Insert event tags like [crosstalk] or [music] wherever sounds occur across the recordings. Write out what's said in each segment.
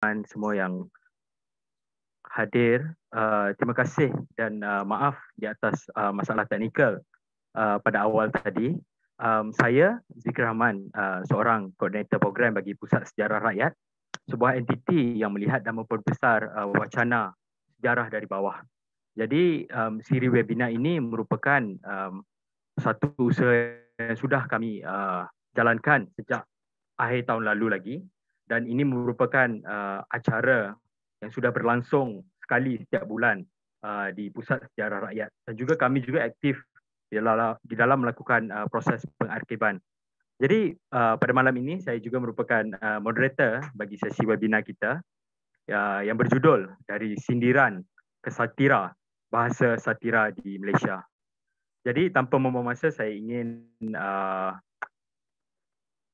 dan semua yang hadir. Uh, terima kasih dan uh, maaf di atas uh, masalah teknikal uh, pada awal tadi. Um, saya Zikri Rahman, uh, seorang koordinator program bagi Pusat Sejarah Rakyat, sebuah entiti yang melihat dan memperbesar uh, wacana sejarah dari bawah. Jadi um, siri webinar ini merupakan um, satu usaha yang sudah kami uh, jalankan sejak akhir tahun lalu lagi dan ini merupakan uh, acara yang sudah berlangsung sekali setiap bulan uh, di Pusat Sejarah Rakyat dan juga kami juga aktif di dalam, di dalam melakukan uh, proses pengarkiban. Jadi uh, pada malam ini saya juga merupakan uh, moderator bagi sesi webinar kita uh, yang berjudul dari sindiran ke satira bahasa satira di Malaysia. Jadi tanpa membuang masa saya ingin uh,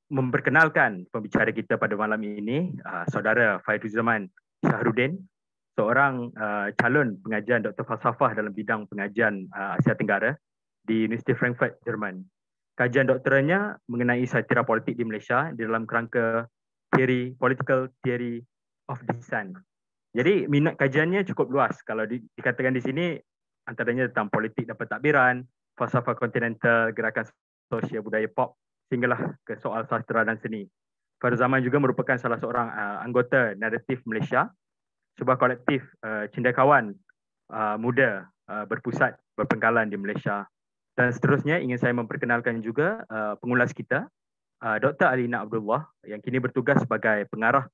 memperkenalkan pembicara kita pada malam ini, uh, saudara Zaman Syahrudin, seorang uh, calon pengajian Dr. Falsafah dalam bidang pengajian uh, Asia Tenggara di Universiti Frankfurt, Jerman. Kajian doktorannya mengenai satira politik di Malaysia di dalam kerangka theory, political theory of design. Jadi minat kajiannya cukup luas. Kalau di, dikatakan di sini, antaranya tentang politik dan pentadbiran, falsafah kontinental, gerakan sosial budaya pop, sehinggalah ke soal sastra dan seni. Farzaman juga merupakan salah seorang uh, anggota Naratif Malaysia, sebuah kolektif uh, cendekawan uh, muda uh, berpusat berpengkalan di Malaysia. Dan seterusnya ingin saya memperkenalkan juga uh, pengulas kita, uh, Dr. Alina Abdullah yang kini bertugas sebagai pengarah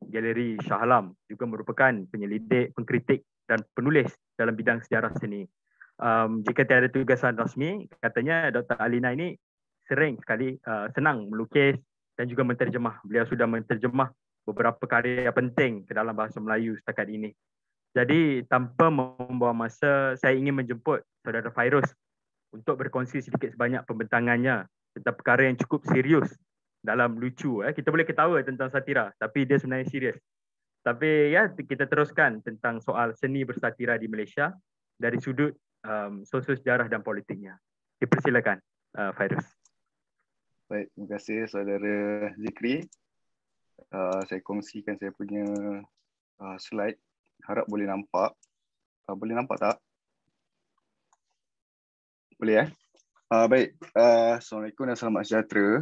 Galeri Shah Alam, juga merupakan penyelidik, pengkritik dan penulis dalam bidang sejarah seni. Um, jika tiada tugasan rasmi, katanya Dr. Alina ini sering sekali uh, senang melukis dan juga menterjemah. Beliau sudah menterjemah beberapa karya penting ke dalam bahasa Melayu setakat ini. Jadi tanpa membuang masa, saya ingin menjemput saudara Fairuz untuk berkongsi sedikit sebanyak pembentangannya tentang perkara yang cukup serius dalam lucu. Eh. Kita boleh ketawa tentang satira tapi dia sebenarnya serius. Tapi ya kita teruskan tentang soal seni bersatira di Malaysia dari sudut um, sosial sejarah dan politiknya. Dipersilakan uh, Fairuz. Baik, terima kasih saudara Zikri. Uh, saya kongsikan saya punya uh, slide. Harap boleh nampak. Uh, boleh nampak tak? Boleh ya? Eh? Uh, baik, uh, Assalamualaikum dan selamat sejahtera.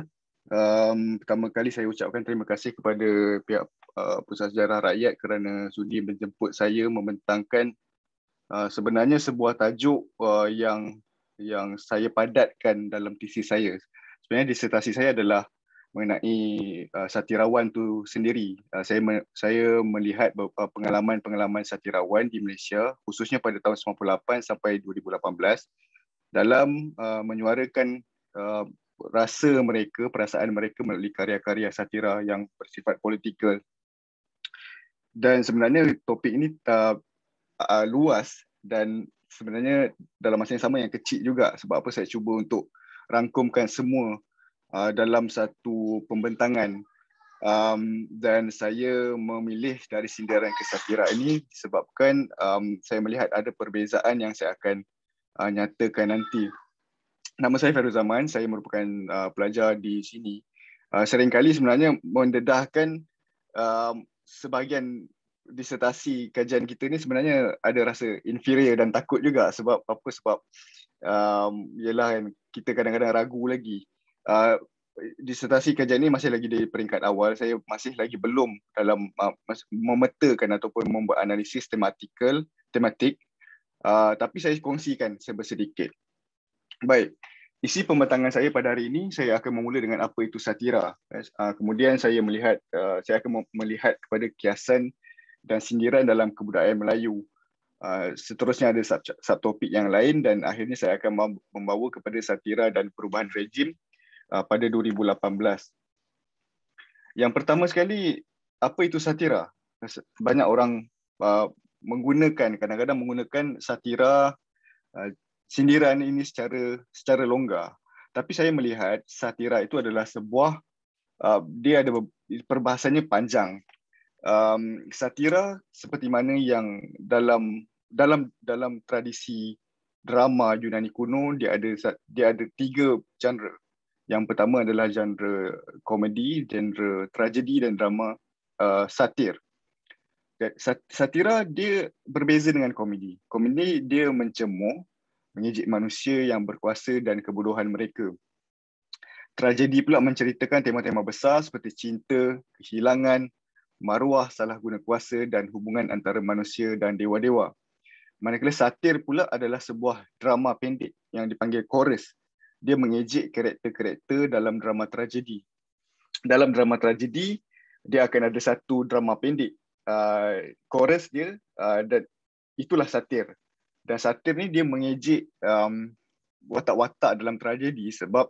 Um, pertama kali saya ucapkan terima kasih kepada pihak uh, Pusat Sejarah Rakyat kerana sudi menjemput saya membentangkan uh, sebenarnya sebuah tajuk uh, yang yang saya padatkan dalam tesis saya sebenarnya disertasi saya adalah mengenai uh, satirawan tu sendiri. Uh, saya me- saya melihat uh, pengalaman-pengalaman satirawan di Malaysia khususnya pada tahun 98 sampai 2018 dalam uh, menyuarakan uh, rasa mereka, perasaan mereka melalui karya-karya satira yang bersifat politikal. Dan sebenarnya topik ini uh, uh, luas dan sebenarnya dalam masa yang sama yang kecil juga sebab apa saya cuba untuk rangkumkan semua uh, dalam satu pembentangan um, dan saya memilih dari sindiran ke kesatira ini sebabkan um, saya melihat ada perbezaan yang saya akan uh, nyatakan nanti. Nama saya Fairuz Zaman, saya merupakan uh, pelajar di sini. Uh, seringkali sebenarnya mendedahkan uh, sebahagian disertasi kajian kita ni sebenarnya ada rasa inferior dan takut juga sebab apa sebab um, ialah kan kita kadang-kadang ragu lagi. Uh, disertasi kajian ni masih lagi di peringkat awal. Saya masih lagi belum dalam uh, memetakan ataupun membuat analisis tematikal, tematik. Uh, tapi saya kongsikan sedikit. Baik. Isi pembentangan saya pada hari ini, saya akan memulakan dengan apa itu satira. Uh, kemudian saya melihat, uh, saya akan melihat kepada kiasan dan sindiran dalam kebudayaan Melayu. Uh, seterusnya ada sub, subtopik yang lain dan akhirnya saya akan membawa kepada satira dan perubahan rejim uh, pada 2018. Yang pertama sekali, apa itu satira? Banyak orang uh, menggunakan, kadang-kadang menggunakan satira sindiran ini secara secara longgar. Tapi saya melihat satira itu adalah sebuah, dia ada perbahasannya panjang um, satira seperti mana yang dalam dalam dalam tradisi drama Yunani kuno dia ada dia ada tiga genre. Yang pertama adalah genre komedi, genre tragedi dan drama uh, satir. Satira dia berbeza dengan komedi. Komedi dia mencemooh, mengejek manusia yang berkuasa dan kebodohan mereka. Tragedi pula menceritakan tema-tema besar seperti cinta, kehilangan, maruah salah guna kuasa dan hubungan antara manusia dan dewa-dewa. Manakala satir pula adalah sebuah drama pendek yang dipanggil chorus. Dia mengejek karakter-karakter dalam drama tragedi. Dalam drama tragedi, dia akan ada satu drama pendek. Uh, chorus dia, uh, dan itulah satir. Dan satir ni dia mengejek um, watak-watak dalam tragedi sebab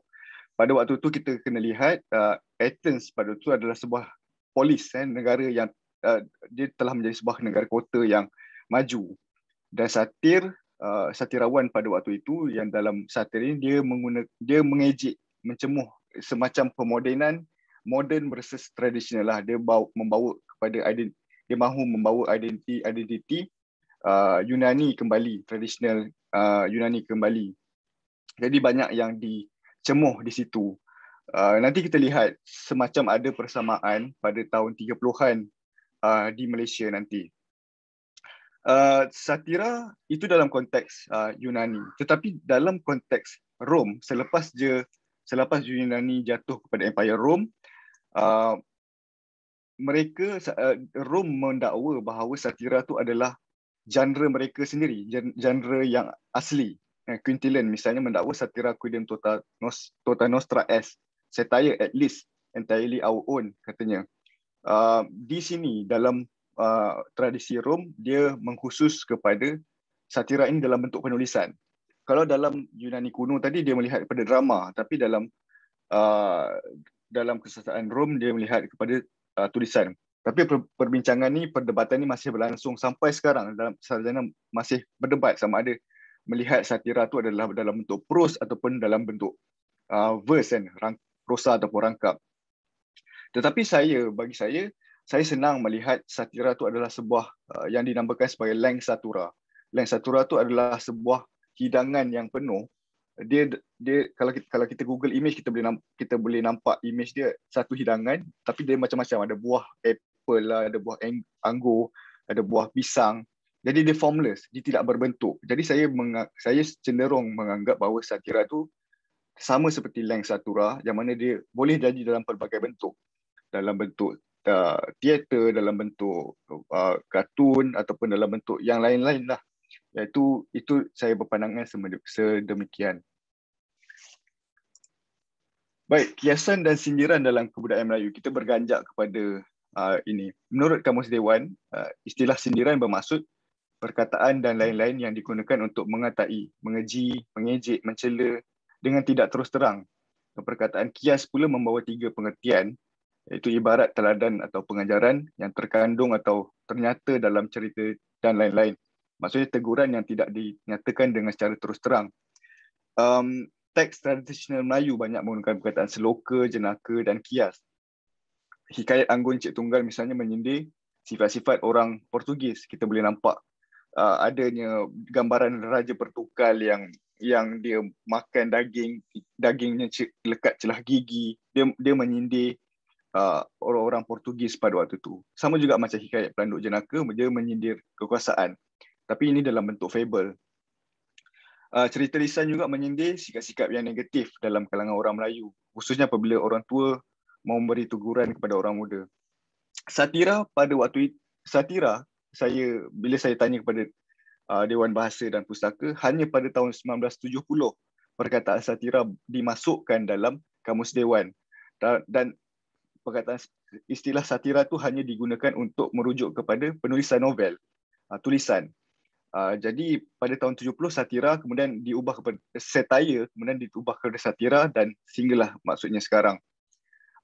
pada waktu tu kita kena lihat uh, Athens pada waktu tu adalah sebuah polis eh, negara yang uh, dia telah menjadi sebuah negara kota yang maju dan satir uh, satirawan pada waktu itu yang dalam satir ini dia mengguna dia mengejek mencemuh semacam pemodenan modern versus tradisional lah dia bawa, membawa kepada ident, dia mahu membawa identiti identiti uh, Yunani kembali tradisional uh, Yunani kembali jadi banyak yang dicemuh di situ Ah, nanti kita lihat semacam ada persamaan pada tahun 30-an uh, ah, di Malaysia nanti. Uh, satira itu dalam konteks uh, Yunani. Tetapi dalam konteks Rom, selepas je selepas Yunani jatuh kepada Empire Rom, uh, mereka uh, Rom mendakwa bahawa satira itu adalah genre mereka sendiri, genre yang asli. Eh, Quintilian misalnya mendakwa satira Quidem Tota, Nos, Tota Nostra S satire at least entirely our own katanya. Uh, di sini dalam uh, tradisi Rom dia mengkhusus kepada satira ini dalam bentuk penulisan. Kalau dalam Yunani kuno tadi dia melihat kepada drama tapi dalam uh, dalam kesusahan Rom dia melihat kepada uh, tulisan. Tapi perbincangan ni perdebatan ni masih berlangsung sampai sekarang dalam sarjana masih berdebat sama ada melihat satira tu adalah dalam bentuk prose ataupun dalam bentuk uh, verse kan rang, rosa ataupun rangkap. Tetapi saya, bagi saya, saya senang melihat satira itu adalah sebuah uh, yang dinamakan sebagai leng satura. Leng satura itu adalah sebuah hidangan yang penuh. Dia, dia kalau kita, kalau kita Google image kita boleh nampak, kita boleh nampak image dia satu hidangan. Tapi dia macam-macam ada buah apple lah, ada buah anggur, ada buah pisang. Jadi dia formless, dia tidak berbentuk. Jadi saya saya cenderung menganggap bahawa satira itu sama seperti Lang Satura yang mana dia boleh jadi dalam pelbagai bentuk. Dalam bentuk uh, teater, dalam bentuk uh, kartun ataupun dalam bentuk yang lain-lain lah. Iaitu itu saya berpandangan sedemikian. Baik, kiasan dan sindiran dalam kebudayaan Melayu. Kita berganjak kepada uh, ini. Menurut Kamus Dewan, uh, istilah sindiran bermaksud perkataan dan lain-lain yang digunakan untuk mengatai, mengeji, mengejek, mencela, dengan tidak terus terang. Perkataan kias pula membawa tiga pengertian iaitu ibarat teladan atau pengajaran yang terkandung atau ternyata dalam cerita dan lain-lain. Maksudnya teguran yang tidak dinyatakan dengan secara terus terang. Um, teks tradisional Melayu banyak menggunakan perkataan seloka, jenaka dan kias. Hikayat Anggun Cik Tunggal misalnya menyindir sifat-sifat orang Portugis. Kita boleh nampak uh, adanya gambaran raja pertukal yang yang dia makan daging dagingnya lekat celah gigi dia dia menyindir uh, orang-orang Portugis pada waktu itu sama juga macam hikayat pelanduk jenaka dia menyindir kekuasaan tapi ini dalam bentuk fable uh, cerita lisan juga menyindir sikap-sikap yang negatif dalam kalangan orang Melayu khususnya apabila orang tua mau memberi teguran kepada orang muda satira pada waktu itu, satira saya bila saya tanya kepada uh, Dewan Bahasa dan Pustaka hanya pada tahun 1970 perkataan satira dimasukkan dalam kamus dewan dan, perkataan istilah satira tu hanya digunakan untuk merujuk kepada penulisan novel uh, tulisan uh, jadi pada tahun 70 satira kemudian diubah kepada setaya kemudian diubah kepada satira dan singgahlah maksudnya sekarang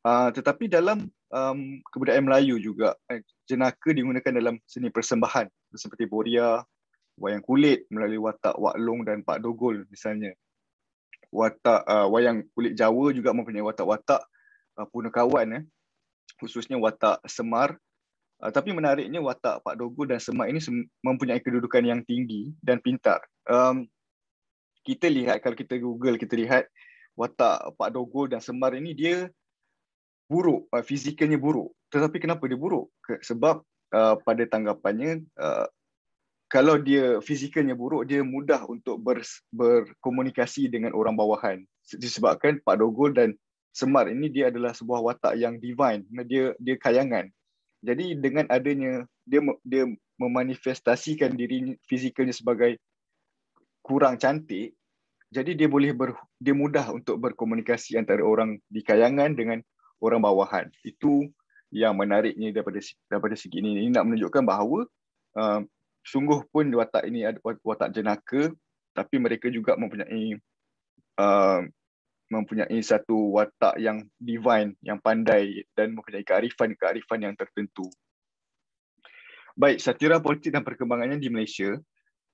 Uh, tetapi dalam um, kebudayaan Melayu juga, eh, jenaka digunakan dalam seni persembahan seperti Boria, wayang kulit melalui watak Wak Long dan Pak Dogol misalnya. Watak uh, wayang kulit Jawa juga mempunyai watak-watak uh, punakawan eh. khususnya watak Semar. Uh, tapi menariknya watak Pak Dogol dan Semar ini mempunyai kedudukan yang tinggi dan pintar. Um, kita lihat kalau kita Google kita lihat watak Pak Dogol dan Semar ini dia buruk uh, fizikalnya buruk. Tetapi kenapa dia buruk? sebab uh, pada tanggapannya uh, kalau dia fizikalnya buruk dia mudah untuk ber, berkomunikasi dengan orang bawahan disebabkan Pak Dogol dan Semar ini dia adalah sebuah watak yang divine dia dia kayangan jadi dengan adanya dia dia memanifestasikan diri fizikalnya sebagai kurang cantik jadi dia boleh ber, dia mudah untuk berkomunikasi antara orang di kayangan dengan orang bawahan itu yang menariknya daripada daripada segi ini ini nak menunjukkan bahawa uh, sungguh pun watak ini ada watak jenaka tapi mereka juga mempunyai uh, mempunyai satu watak yang divine yang pandai dan mempunyai kearifan-kearifan yang tertentu. Baik, satira politik dan perkembangannya di Malaysia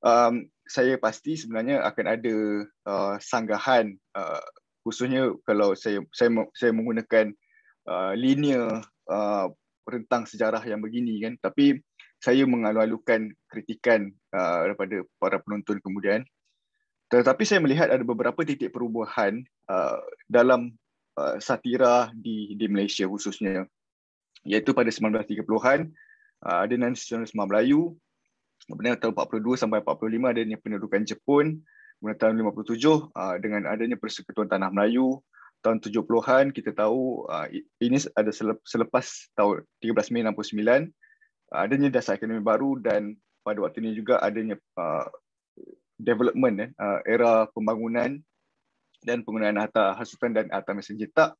um, saya pasti sebenarnya akan ada uh, sanggahan uh, khususnya kalau saya saya saya menggunakan uh, linear uh, rentang sejarah yang begini kan tapi saya mengalu-alukan kritikan uh, daripada para penonton kemudian. Tetapi saya melihat ada beberapa titik perubahan uh, dalam uh, satira di di Malaysia khususnya iaitu pada 1930-an uh, ada nasionalisme Melayu kemudian tahun 42 sampai 45 adanya pendudukan Jepun kemudian tahun 57 uh, dengan adanya persekutuan tanah Melayu tahun 70-an kita tahu uh, ini ada selepas, selepas tahun 13 Mei 69 adanya dasar ekonomi baru dan pada waktu ini juga adanya uh, development eh, uh, era pembangunan dan penggunaan harta hasutan dan harta mesin cetak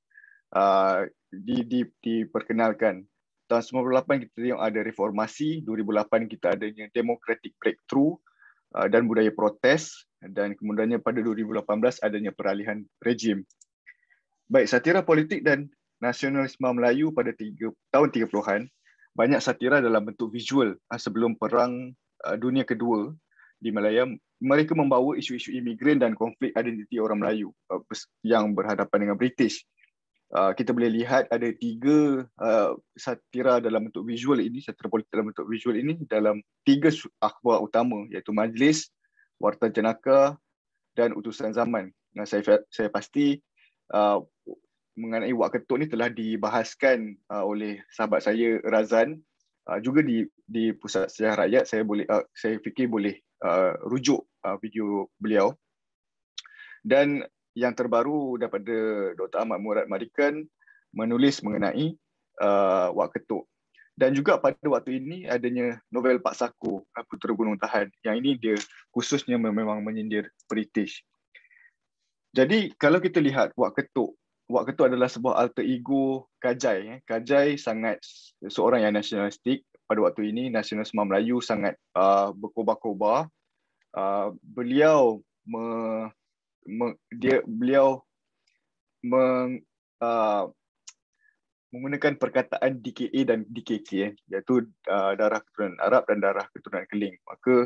uh, di, di, diperkenalkan. Tahun 1998 kita tengok ada reformasi, 2008 kita adanya democratic breakthrough uh, dan budaya protes dan kemudiannya pada 2018 adanya peralihan rejim. Baik, satira politik dan nasionalisme Melayu pada tiga, tahun 30-an banyak satira dalam bentuk visual ah, sebelum perang ah, dunia kedua di Malaya mereka membawa isu-isu imigran dan konflik identiti orang Melayu ah, yang berhadapan dengan British kita boleh lihat ada tiga satira dalam bentuk visual ini satira politik dalam bentuk visual ini dalam tiga akhbar utama iaitu Majlis Warta Jenaka dan Utusan Zaman saya saya pasti mengenai wak ketuk ni telah dibahaskan uh, oleh sahabat saya Razan uh, juga di di pusat sejarah rakyat saya boleh uh, saya fikir boleh uh, rujuk uh, video beliau dan yang terbaru daripada Dr. Ahmad Murad Marikan menulis mengenai uh, wak ketuk dan juga pada waktu ini adanya novel Pak Saku uh, Putera Gunung Tahan yang ini dia khususnya memang menyindir British. Jadi kalau kita lihat Wak Ketuk waktu itu adalah sebuah alter ego Kajai. Eh. Kajai sangat seorang yang nasionalistik. Pada waktu ini, nasionalisme Melayu sangat uh, berkobar-kobar. Uh, beliau me, me, dia beliau meng, uh, menggunakan perkataan DKA dan DKK eh. iaitu uh, darah keturunan Arab dan darah keturunan Keling. Maka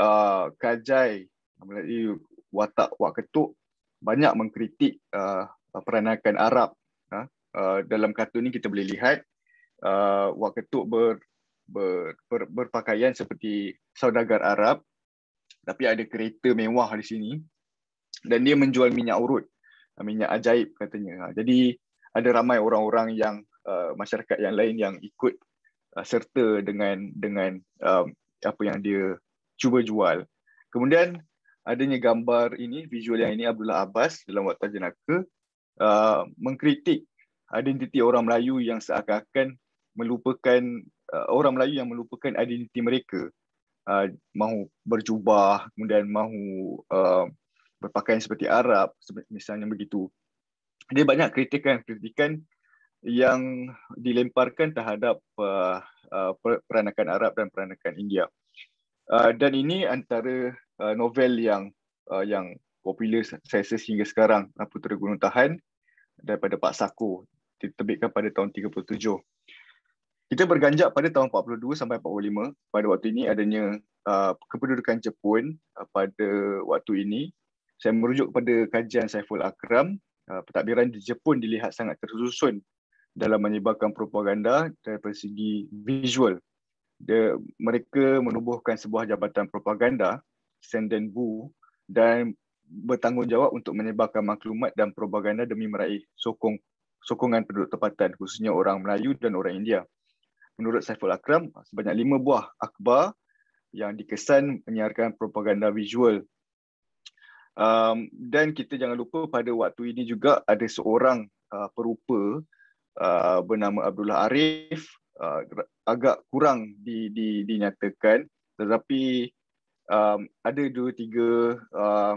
uh, Kajai melalui watak Wak Ketuk banyak mengkritik uh, Uh, peranakan Arab. Ha? Uh, dalam kartun ini kita boleh lihat uh, Wak Ketuk ber, ber, ber, berpakaian seperti saudagar Arab tapi ada kereta mewah di sini dan dia menjual minyak urut, uh, minyak ajaib katanya. Uh, jadi ada ramai orang-orang yang uh, masyarakat yang lain yang ikut uh, serta dengan dengan um, apa yang dia cuba jual. Kemudian adanya gambar ini, visual yang ini Abdullah Abbas dalam waktu jenaka Uh, mengkritik identiti orang Melayu yang seakan-akan melupakan uh, orang Melayu yang melupakan identiti mereka uh, mahu berjubah kemudian mahu uh, berpakaian seperti Arab misalnya begitu dia banyak kritikan-kritikan yang dilemparkan terhadap uh, uh, peranakan Arab dan peranakan India uh, dan ini antara uh, novel yang uh, yang popular saya sehingga sekarang Putera Gunung Tahan daripada Pak Sako diterbitkan pada tahun 37. Kita berganjak pada tahun 42 sampai 45. Pada waktu ini adanya uh, kependudukan Jepun uh, pada waktu ini. Saya merujuk kepada kajian Saiful Akram. Uh, pentadbiran di Jepun dilihat sangat tersusun dalam menyebarkan propaganda dari segi visual. Dia, mereka menubuhkan sebuah jabatan propaganda, Sendenbu dan bertanggungjawab untuk menyebarkan maklumat dan propaganda demi meraih sokong sokongan penduduk tempatan khususnya orang Melayu dan orang India. Menurut Saiful Akram, sebanyak lima buah akhbar yang dikesan menyiarkan propaganda visual. Um, dan kita jangan lupa pada waktu ini juga ada seorang uh, perupa uh, bernama Abdullah Arif uh, agak kurang di, di, dinyatakan tetapi um, ada dua tiga uh,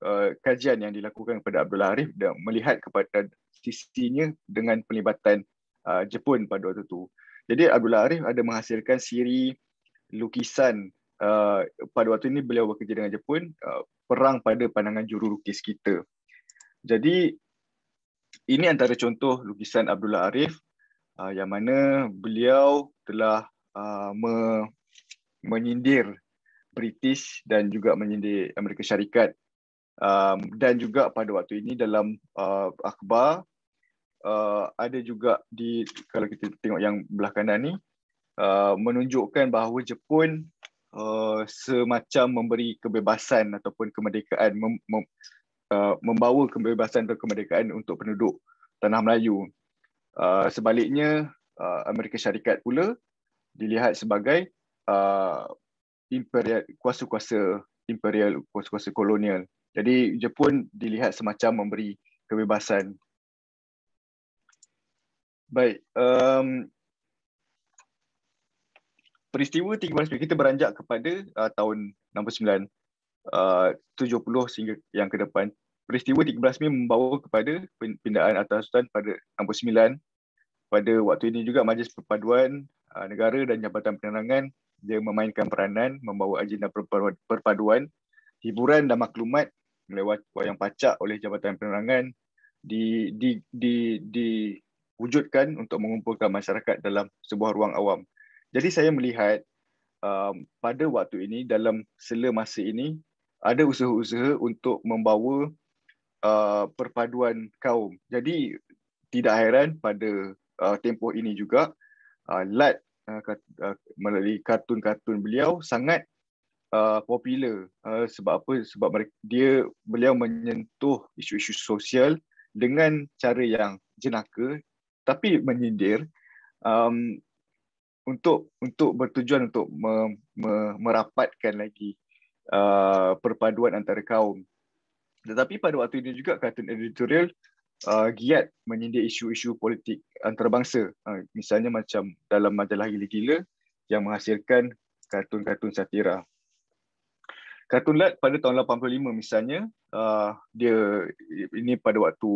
Uh, kajian yang dilakukan kepada Abdullah Arif dan melihat kepada sisinya dengan pelibatan uh, Jepun pada waktu itu. Jadi Abdullah Arif ada menghasilkan siri lukisan uh, pada waktu ini beliau bekerja dengan Jepun uh, perang pada pandangan juru lukis kita. Jadi ini antara contoh lukisan Abdullah Arif uh, yang mana beliau telah uh, me- menyindir British dan juga menyindir Amerika Syarikat um, dan juga pada waktu ini dalam uh, akhbar uh, ada juga di kalau kita tengok yang belah kanan ni uh, menunjukkan bahawa Jepun uh, semacam memberi kebebasan ataupun kemerdekaan mem, mem, uh, membawa kebebasan dan kemerdekaan untuk penduduk tanah Melayu uh, sebaliknya uh, Amerika Syarikat pula dilihat sebagai uh, imperial kuasa-kuasa imperial kuasa-kuasa kolonial jadi Jepun dilihat semacam memberi kebebasan. Baik. Um, peristiwa 39 kita beranjak kepada uh, tahun 69 uh, 70 sehingga yang ke depan peristiwa 13 Mei membawa kepada pindaan atas sultan pada 69 pada waktu ini juga majlis perpaduan uh, negara dan jabatan penerangan dia memainkan peranan membawa agenda perpaduan hiburan dan maklumat melewati wayang pacak oleh Jabatan Penerangan di di di di wujudkan untuk mengumpulkan masyarakat dalam sebuah ruang awam. Jadi saya melihat um, pada waktu ini dalam sela masa ini ada usaha-usaha untuk membawa uh, perpaduan kaum. Jadi tidak heran pada uh, tempoh ini juga uh, Lat uh, uh, melalui kartun-kartun beliau sangat uh, popular uh, sebab apa sebab mereka, dia beliau menyentuh isu-isu sosial dengan cara yang jenaka tapi menyindir um, untuk untuk bertujuan untuk me, me, merapatkan lagi uh, perpaduan antara kaum tetapi pada waktu ini juga kartun editorial uh, giat menyindir isu-isu politik antarabangsa uh, misalnya macam dalam majalah gila-gila yang menghasilkan kartun-kartun satira Cartoon Lad pada tahun 85 misalnya uh, dia ini pada waktu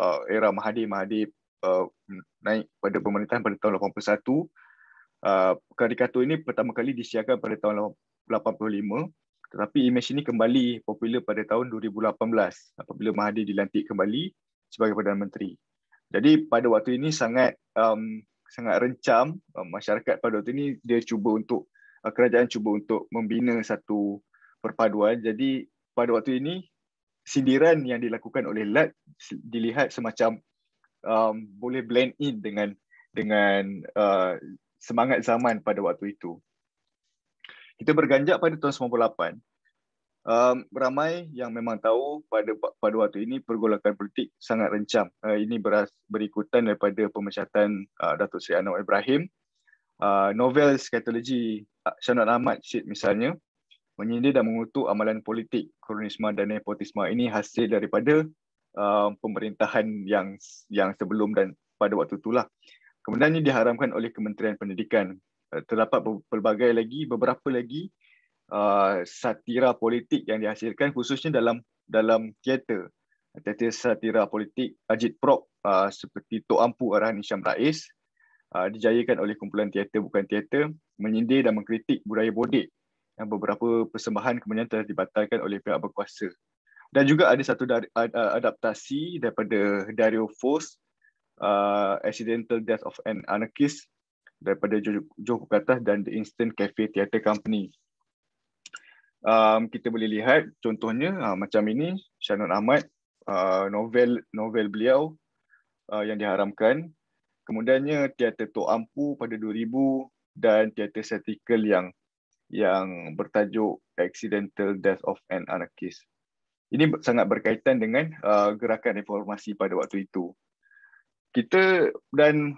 uh, era Mahathir Mahathir uh, naik pada pemerintahan pada tahun 81 uh, karikatur ini pertama kali disiarkan pada tahun 85 tetapi imej ini kembali popular pada tahun 2018 apabila Mahathir dilantik kembali sebagai Perdana Menteri jadi pada waktu ini sangat um, sangat rencam uh, masyarakat pada waktu ini dia cuba untuk uh, kerajaan cuba untuk membina satu perpaduan. Jadi pada waktu ini sindiran yang dilakukan oleh Lat dilihat semacam um, boleh blend in dengan dengan uh, semangat zaman pada waktu itu. Kita berganjak pada tahun 98. Um, ramai yang memang tahu pada pada waktu ini pergolakan politik sangat rencam. Uh, ini beras, berikutan daripada pemecatan uh, Datuk Seri Anwar Ibrahim. Uh, novel skatologi uh, Syanat Ahmad Syed misalnya menyindir dan mengutuk amalan politik kolonisme dan nepotisme ini hasil daripada uh, pemerintahan yang yang sebelum dan pada waktu itulah. Kemudiannya diharamkan oleh Kementerian Pendidikan. Uh, terdapat pelbagai lagi beberapa lagi uh, satira politik yang dihasilkan khususnya dalam dalam teater. Teater satira politik Ajit Prop uh, seperti Tok Ampu arahan Isham Rais uh, dijayakan oleh kumpulan teater bukan teater menyindir dan mengkritik budaya bodek yang beberapa persembahan kemudian telah dibatalkan oleh pihak berkuasa. Dan juga ada satu da- adaptasi daripada Dario Fos, uh, Accidental Death of an Anarchist daripada Joe Kukatas dan The Instant Cafe Theatre Company. Um, kita boleh lihat contohnya uh, macam ini, Shannon Ahmad, uh, novel novel beliau uh, yang diharamkan. Kemudiannya Teater Tok Ampu pada 2000 dan Teater Satirical yang yang bertajuk accidental death of an anarchist. Ini sangat berkaitan dengan uh, gerakan reformasi pada waktu itu. Kita dan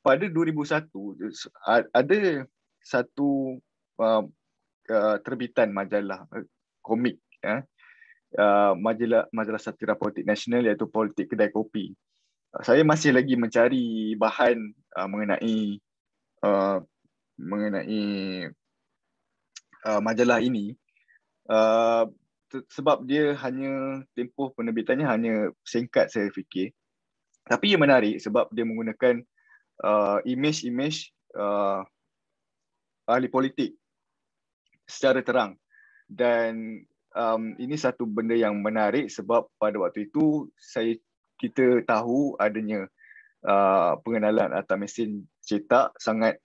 pada 2001 ada satu uh, uh terbitan majalah uh, komik ya. Uh, majalah majalah satira politik nasional iaitu Politik Kedai Kopi. Saya masih lagi mencari bahan uh, mengenai uh, mengenai uh, majalah ini uh, sebab dia hanya tempoh penerbitannya hanya singkat saya fikir tapi ia menarik sebab dia menggunakan imej-imej uh, image uh, ahli politik secara terang dan um, ini satu benda yang menarik sebab pada waktu itu saya kita tahu adanya uh, pengenalan atau mesin cetak sangat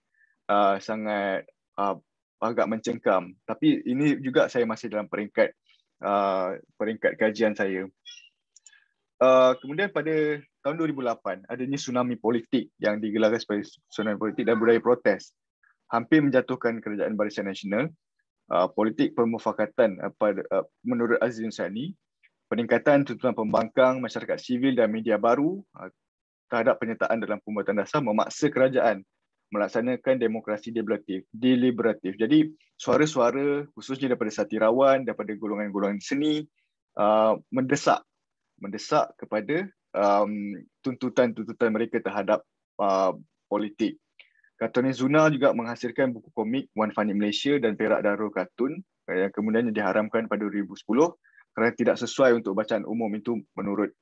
uh, sangat uh, agak mencengkam. Tapi ini juga saya masih dalam peringkat uh, peringkat kajian saya. Uh, kemudian pada tahun 2008 adanya tsunami politik yang digelar sebagai tsunami politik dan budaya protes hampir menjatuhkan kerajaan Barisan Nasional. Uh, politik pemufakatan uh, pada uh, menurut Azrin Sani, peningkatan tuntutan pembangkang masyarakat sivil dan media baru uh, terhadap penyertaan dalam pembuatan dasar memaksa kerajaan melaksanakan demokrasi deliberatif. deliberatif. Jadi suara-suara khususnya daripada satirawan, daripada golongan-golongan seni uh, mendesak mendesak kepada um, tuntutan-tuntutan mereka terhadap uh, politik. Kartunis Zuna juga menghasilkan buku komik One Funny Malaysia dan Perak Darul Kartun yang kemudiannya diharamkan pada 2010 kerana tidak sesuai untuk bacaan umum itu menurut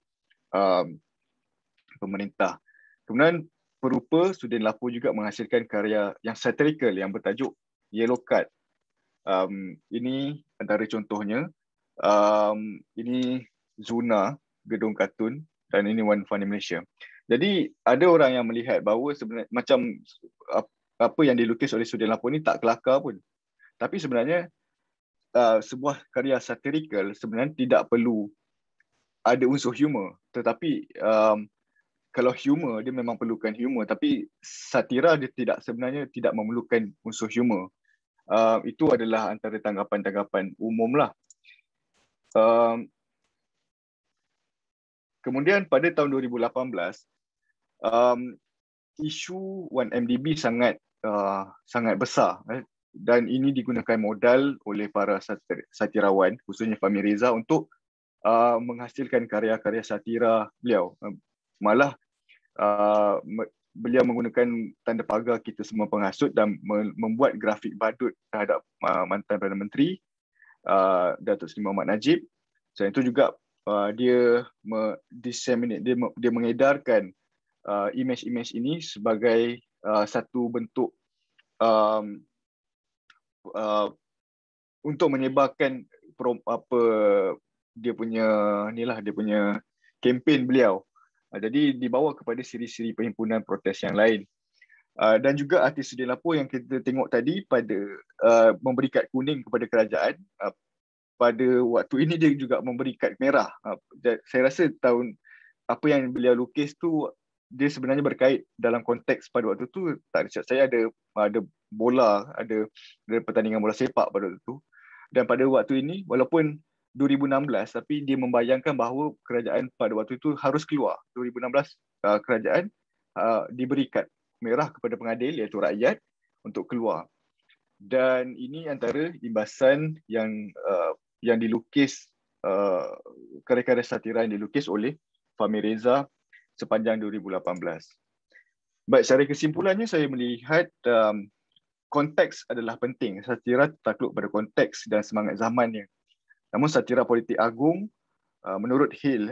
um, pemerintah. Kemudian perupa Sudin Lapo juga menghasilkan karya yang satirical yang bertajuk Yellow Card. Um, ini antara contohnya. Um, ini Zuna, gedung kartun dan ini One Funny Malaysia. Jadi ada orang yang melihat bahawa sebenarnya macam apa yang dilukis oleh Sudin Lapo ni tak kelakar pun. Tapi sebenarnya uh, sebuah karya satirical sebenarnya tidak perlu ada unsur humor. Tetapi um, kalau humor dia memang perlukan humor tapi satira dia tidak sebenarnya tidak memerlukan unsur humor. Uh, itu adalah antara tanggapan-tanggapan umum lah. Um, kemudian pada tahun 2018, um, isu 1MDB sangat uh, sangat besar eh, dan ini digunakan modal oleh para satir- satirawan khususnya Fahmi Reza untuk uh, menghasilkan karya-karya satira beliau. Uh, malah uh, beliau menggunakan tanda pagar kita semua penghasut dan membuat grafik badut terhadap uh, mantan Perdana Menteri uh, Datuk Seri Muhammad Najib. Selain itu juga uh, dia disseminate dia, dia mengedarkan uh, imej image ini sebagai uh, satu bentuk um, uh, untuk menyebarkan apa dia punya inilah dia punya kempen beliau. Ah, jadi dibawa kepada siri-siri perhimpunan protes yang lain. Uh, dan juga artis Sudin Lapor yang kita tengok tadi pada uh, ah, memberi kad kuning kepada kerajaan uh, pada waktu ini dia juga memberi kad merah. Uh, saya rasa tahun apa yang beliau lukis tu dia sebenarnya berkait dalam konteks pada waktu tu tak ada saya ada ada bola ada, ada pertandingan bola sepak pada waktu tu dan pada waktu ini walaupun 2016 tapi dia membayangkan bahawa kerajaan pada waktu itu harus keluar 2016 uh, kerajaan uh, diberikan merah kepada pengadil iaitu rakyat untuk keluar dan ini antara imbasan yang uh, yang dilukis uh, karya-karya satira yang dilukis oleh Fahmi Reza sepanjang 2018. Baik, secara kesimpulannya saya melihat um, konteks adalah penting. Satira takluk pada konteks dan semangat zamannya. Namun satira politik agung uh, menurut Hill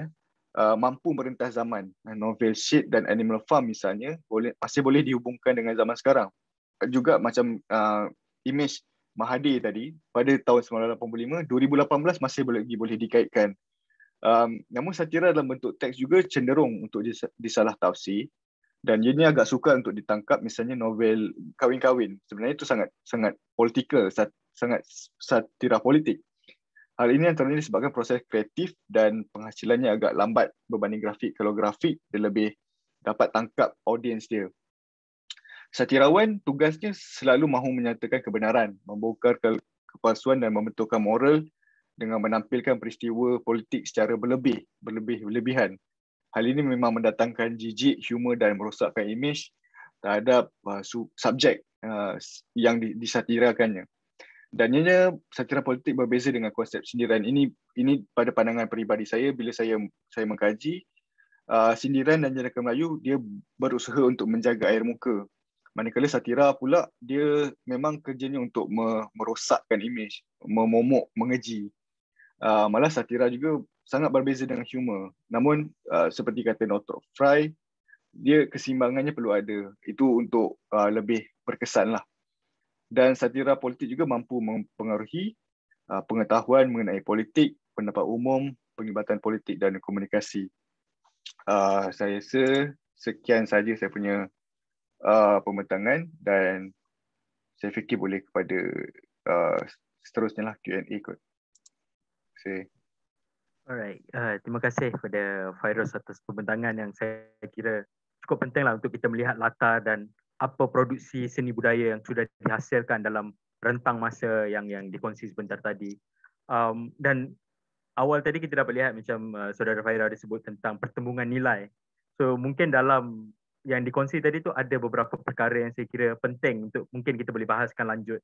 uh, mampu merintas zaman. Novel Shade dan Animal Farm misalnya boleh, masih boleh dihubungkan dengan zaman sekarang. Juga macam uh, image Mahadi tadi pada tahun 1985, 2018 masih lagi boleh dikaitkan. Um, namun satira dalam bentuk teks juga cenderung untuk disalah tafsir dan ini agak suka untuk ditangkap misalnya novel kawin-kawin sebenarnya itu sangat sangat politikal sangat satira politik Hal ini yang lain disebabkan proses kreatif dan penghasilannya agak lambat berbanding grafik. Kalau grafik, dia lebih dapat tangkap audiens dia. Satirawan tugasnya selalu mahu menyatakan kebenaran, membongkar ke- kepalsuan dan membentukkan moral dengan menampilkan peristiwa politik secara berlebih, berlebih-lebihan. Hal ini memang mendatangkan jijik, humor dan merosakkan imej terhadap uh, subjek uh, yang disatirakannya dan ianya satira politik berbeza dengan konsep sindiran ini ini pada pandangan peribadi saya bila saya saya mengkaji uh, sindiran dan jenaka Melayu dia berusaha untuk menjaga air muka manakala satira pula dia memang kerjanya untuk merosakkan imej memomok mengeji uh, malah satira juga sangat berbeza dengan humor namun uh, seperti kata Northrop Fry dia kesimbangannya perlu ada itu untuk uh, lebih berkesan lah dan satira politik juga mampu mempengaruhi uh, pengetahuan mengenai politik, pendapat umum, penglibatan politik dan komunikasi. Uh, saya rasa sekian saja saya punya uh, pembentangan dan saya fikir boleh kepada uh, seterusnya lah Q&A kot. Say. Alright, uh, terima kasih kepada Fairuz atas pembentangan yang saya kira cukup penting lah untuk kita melihat latar dan apa produksi seni budaya yang sudah dihasilkan dalam rentang masa yang yang dikongsi sebentar tadi. Um, dan awal tadi kita dapat lihat macam uh, saudara Faira sebut tentang pertembungan nilai. So mungkin dalam yang dikongsi tadi tu ada beberapa perkara yang saya kira penting untuk mungkin kita boleh bahaskan lanjut.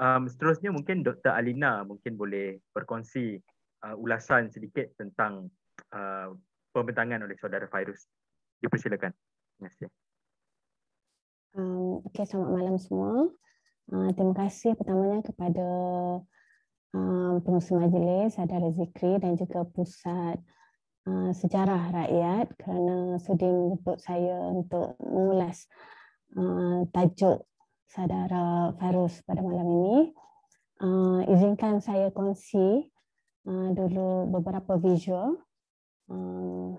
Um, seterusnya mungkin Dr. Alina mungkin boleh berkongsi uh, ulasan sedikit tentang uh, pembentangan oleh saudara Fairuz. Dipersilakan. Terima kasih. Um, okay, selamat malam semua. Uh, terima kasih pertamanya kepada um, majlis Adara Zikri dan juga pusat uh, sejarah rakyat kerana sudi menjemput saya untuk mengulas uh, tajuk saudara Farus pada malam ini. izinkan saya kongsi dulu beberapa visual. Um,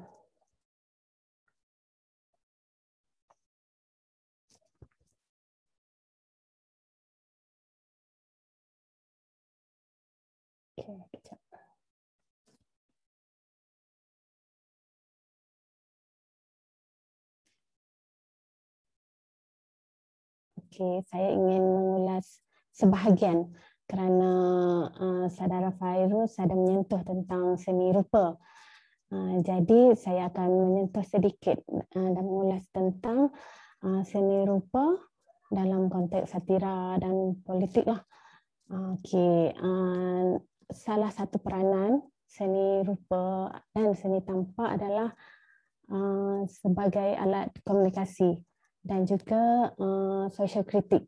Okey, saya ingin mengulas sebahagian kerana uh, saudara Fairuz ada menyentuh tentang seni rupa. Uh, jadi saya akan menyentuh sedikit uh, dan mengulas tentang uh, seni rupa dalam konteks satira dan politik lah. Okey, uh, salah satu peranan seni rupa dan seni tampak adalah uh, sebagai alat komunikasi dan juga uh, social kritik.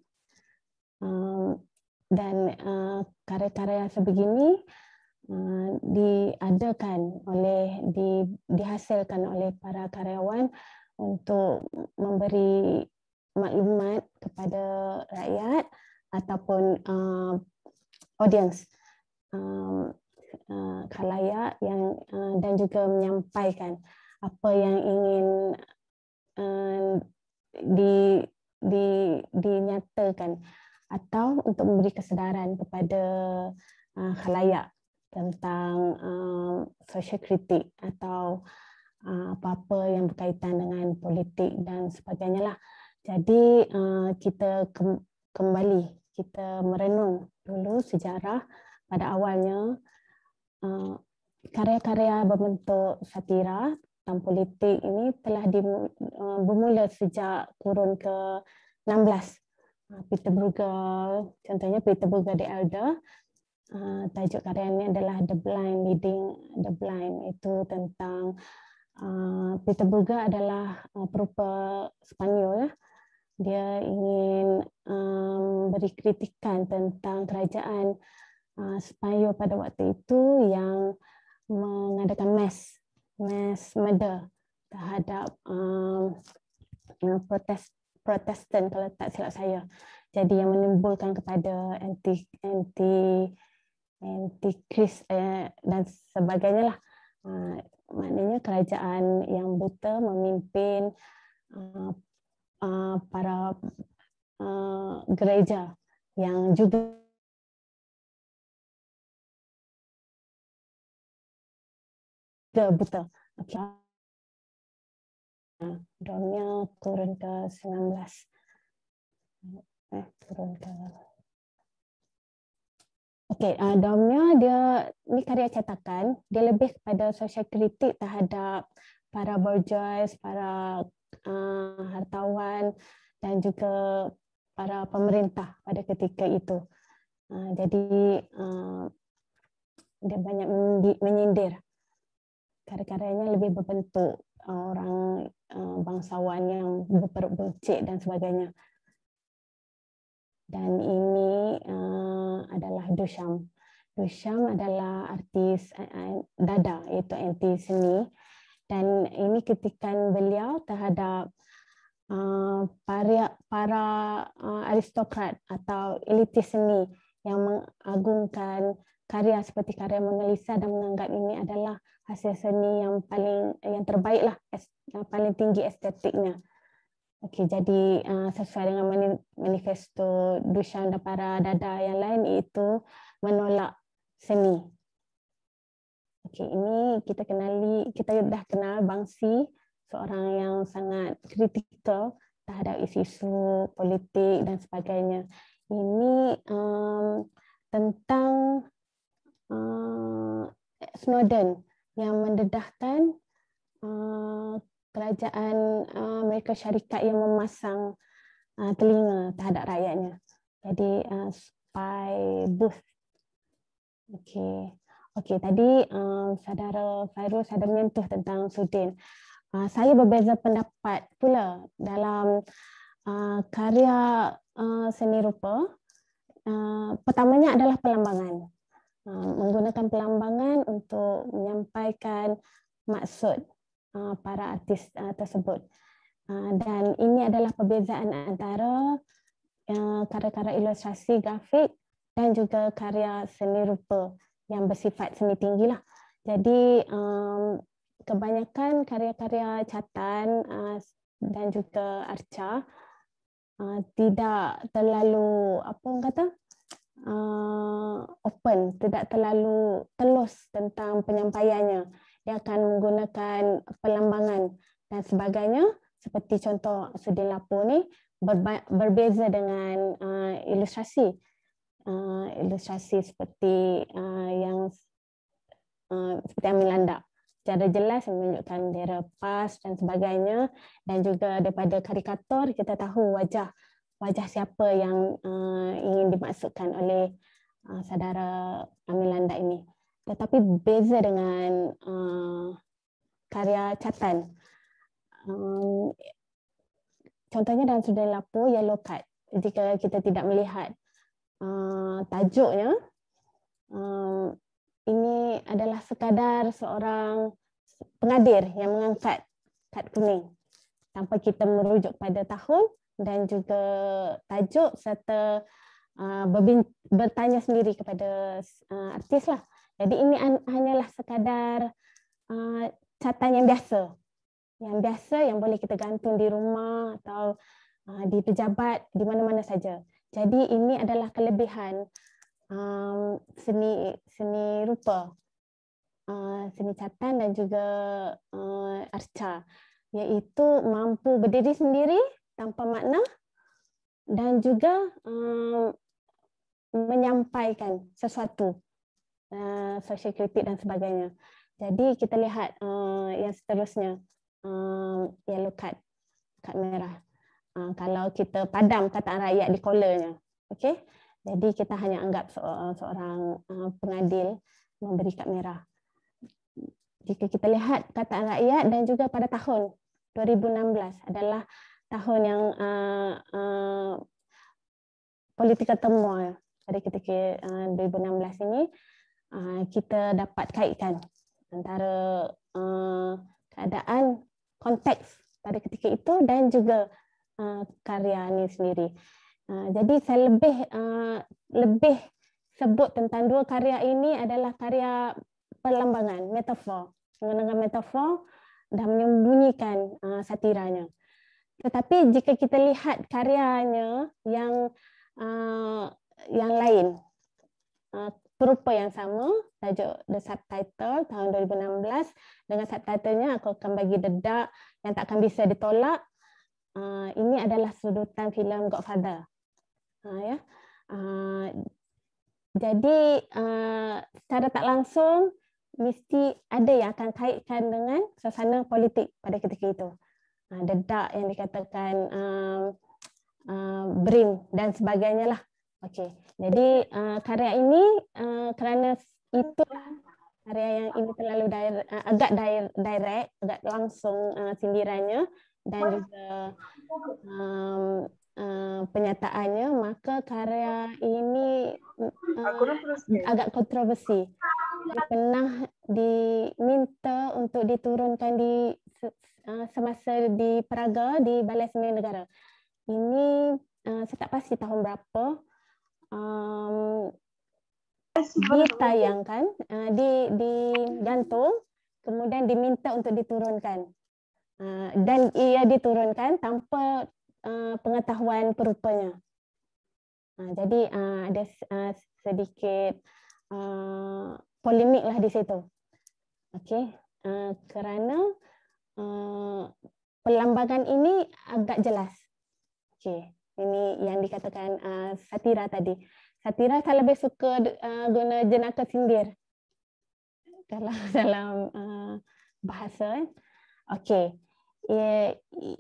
Uh, dan uh, karya-karya yang sebegini uh, diadakan oleh di, dihasilkan oleh para karyawan untuk memberi maklumat kepada rakyat ataupun uh, audiens uh, uh, kalayak yang uh, dan juga menyampaikan apa yang ingin uh, di di dinyatakan atau untuk memberi kesedaran kepada uh, khalayak tentang uh, um, sosial kritik atau uh, apa-apa yang berkaitan dengan politik dan sebagainya lah. Jadi uh, kita ke- kembali kita merenung dulu sejarah pada awalnya uh, karya-karya berbentuk satira dan politik ini telah di, uh, bermula sejak kurun ke-16. Uh, Peter Bruegel, contohnya Peter Bruegel the Elder, Uh, ah, tajuk karyanya adalah The Blind Leading The Blind itu tentang uh, Peter Burger adalah uh, perupa Spanyol ya. dia ingin um, beri kritikan tentang kerajaan uh, Spanyol pada waktu itu yang mengadakan mass mas murder terhadap um, protest Protestan kalau tak silap saya. Jadi yang menimbulkan kepada anti anti anti Kris eh, dan sebagainya lah. Uh, maknanya kerajaan yang buta memimpin uh, uh, para uh, gereja yang juga Ya, betul. Okay. Domnya turun ke 19. Eh, turun ke... Okey, uh, ah, Domnya dia ni karya cetakan, dia lebih kepada sosial kritik terhadap para borjois, para uh, hartawan dan juga para pemerintah pada ketika itu. Uh, jadi uh, dia banyak menyindir karya-karyanya lebih berbentuk uh, orang uh, bangsawan yang berperbincik dan sebagainya. Dan ini uh, adalah Dusham. Dusham adalah artis eh, eh, dada, iaitu anti seni. Dan ini ketikan beliau terhadap para, aristokrat atau elitis seni yang mengagungkan karya seperti karya Mona Lisa dan menganggap ini adalah hasil seni yang paling yang terbaik lah, yang paling tinggi estetiknya. Okey, jadi uh, sesuai dengan manifesto Dushan dan para dada yang lain itu menolak seni. Okey, ini kita kenali, kita sudah kenal Bangsi seorang yang sangat kritikal terhadap isu-isu politik dan sebagainya. Ini um, tentang uh, Snowden yang mendedahkan uh, kerajaan uh, Amerika Syarikat yang memasang uh, telinga terhadap rakyatnya. Jadi uh, spy booth. Okey. Okey, tadi uh, saudara Fairuz ada menyentuh tentang Sudin. Uh, saya berbeza pendapat pula dalam uh, karya uh, seni rupa. Uh, pertamanya adalah pelambangan. Ah, menggunakan pelambangan untuk menyampaikan maksud ah, para artis ah, tersebut. Dan ini adalah perbezaan antara karya-karya ilustrasi grafik dan juga karya seni rupa yang bersifat seni tinggi. Lah. Jadi kebanyakan karya-karya catan dan juga arca tidak terlalu apa kata uh, open, tidak terlalu telus tentang penyampaiannya. Dia akan menggunakan pelambangan dan sebagainya. Seperti contoh Sudin Lapo ni berba- berbeza dengan uh, ilustrasi. Uh, ilustrasi seperti uh, yang uh, seperti Amin Landak secara jelas menunjukkan dia pas dan sebagainya dan juga daripada karikatur kita tahu wajah wajah siapa yang uh, ingin dimaksudkan oleh uh, saudara Amir Landak ini. Tetapi beza dengan uh, karya catan. Um, contohnya dalam sudan lapo, yang card. Jika kita tidak melihat uh, tajuknya, um, ini adalah sekadar seorang pengadir yang mengangkat kad kuning tanpa kita merujuk pada tahun dan juga tajuk serta uh, bertanya sendiri kepada uh, artis lah. Jadi ini hanyalah sekadar uh, catatan yang biasa, yang biasa yang boleh kita gantung di rumah atau uh, di pejabat di mana-mana saja. Jadi ini adalah kelebihan um, seni seni rupa, uh, seni catatan dan juga uh, arca, iaitu mampu berdiri sendiri tanpa makna dan juga um, menyampaikan sesuatu uh, sosial kritik dan sebagainya. Jadi kita lihat uh, yang seterusnya um, yellow card, kad merah. Uh, kalau kita padam kata rakyat di kolonya, okay? Jadi kita hanya anggap uh, seorang uh, pengadil memberi kat merah. Jika kita lihat kata rakyat dan juga pada tahun 2016 adalah tahun yang uh, eh, uh, eh, politikal temuan pada ketika uh, eh, 2016 ini uh, kita dapat kaitkan antara uh, keadaan konteks pada ketika itu dan juga uh, karya ini sendiri. Uh, jadi saya lebih uh, lebih sebut tentang dua karya ini adalah karya perlambangan, metafor. Menggunakan metafor dan menyembunyikan uh, satiranya tetapi jika kita lihat karyanya yang uh, yang lain uh, rupa yang sama tajuk the subtitle tahun 2016 dengan subtitlenya aku akan bagi dedak yang tak akan bisa ditolak uh, ini adalah sudutan filem Godfather uh, yeah. uh, jadi uh, secara tak langsung mesti ada yang akan kaitkan dengan suasana politik pada ketika itu. Ah, dedak yang dikatakan uh, um, uh, um, brain dan sebagainya lah. Okey, jadi uh, karya ini uh, kerana itu karya yang ini terlalu direct, uh, agak direct, agak langsung uh, sindirannya dan juga um, uh, penyataannya maka karya ini uh, agak kontroversi. Dia pernah diminta untuk diturunkan di Ah, semasa di Praga di Balai Seni Negara. Ini uh, saya tak pasti tahun berapa. Um, ditayangkan, uh, di di gantung, kemudian diminta untuk diturunkan. Uh, dan ia diturunkan tanpa uh, pengetahuan perupanya. Uh, jadi uh, ada uh, sedikit uh, polemik lah di situ. Okey, uh, kerana Hmm, perlambangan ini agak jelas. Okey, ini yang dikatakan uh, satira tadi. Satira saya lebih suka uh, guna jenaka sindir. Kalau [laughs] dalam uh, bahasa. Okey.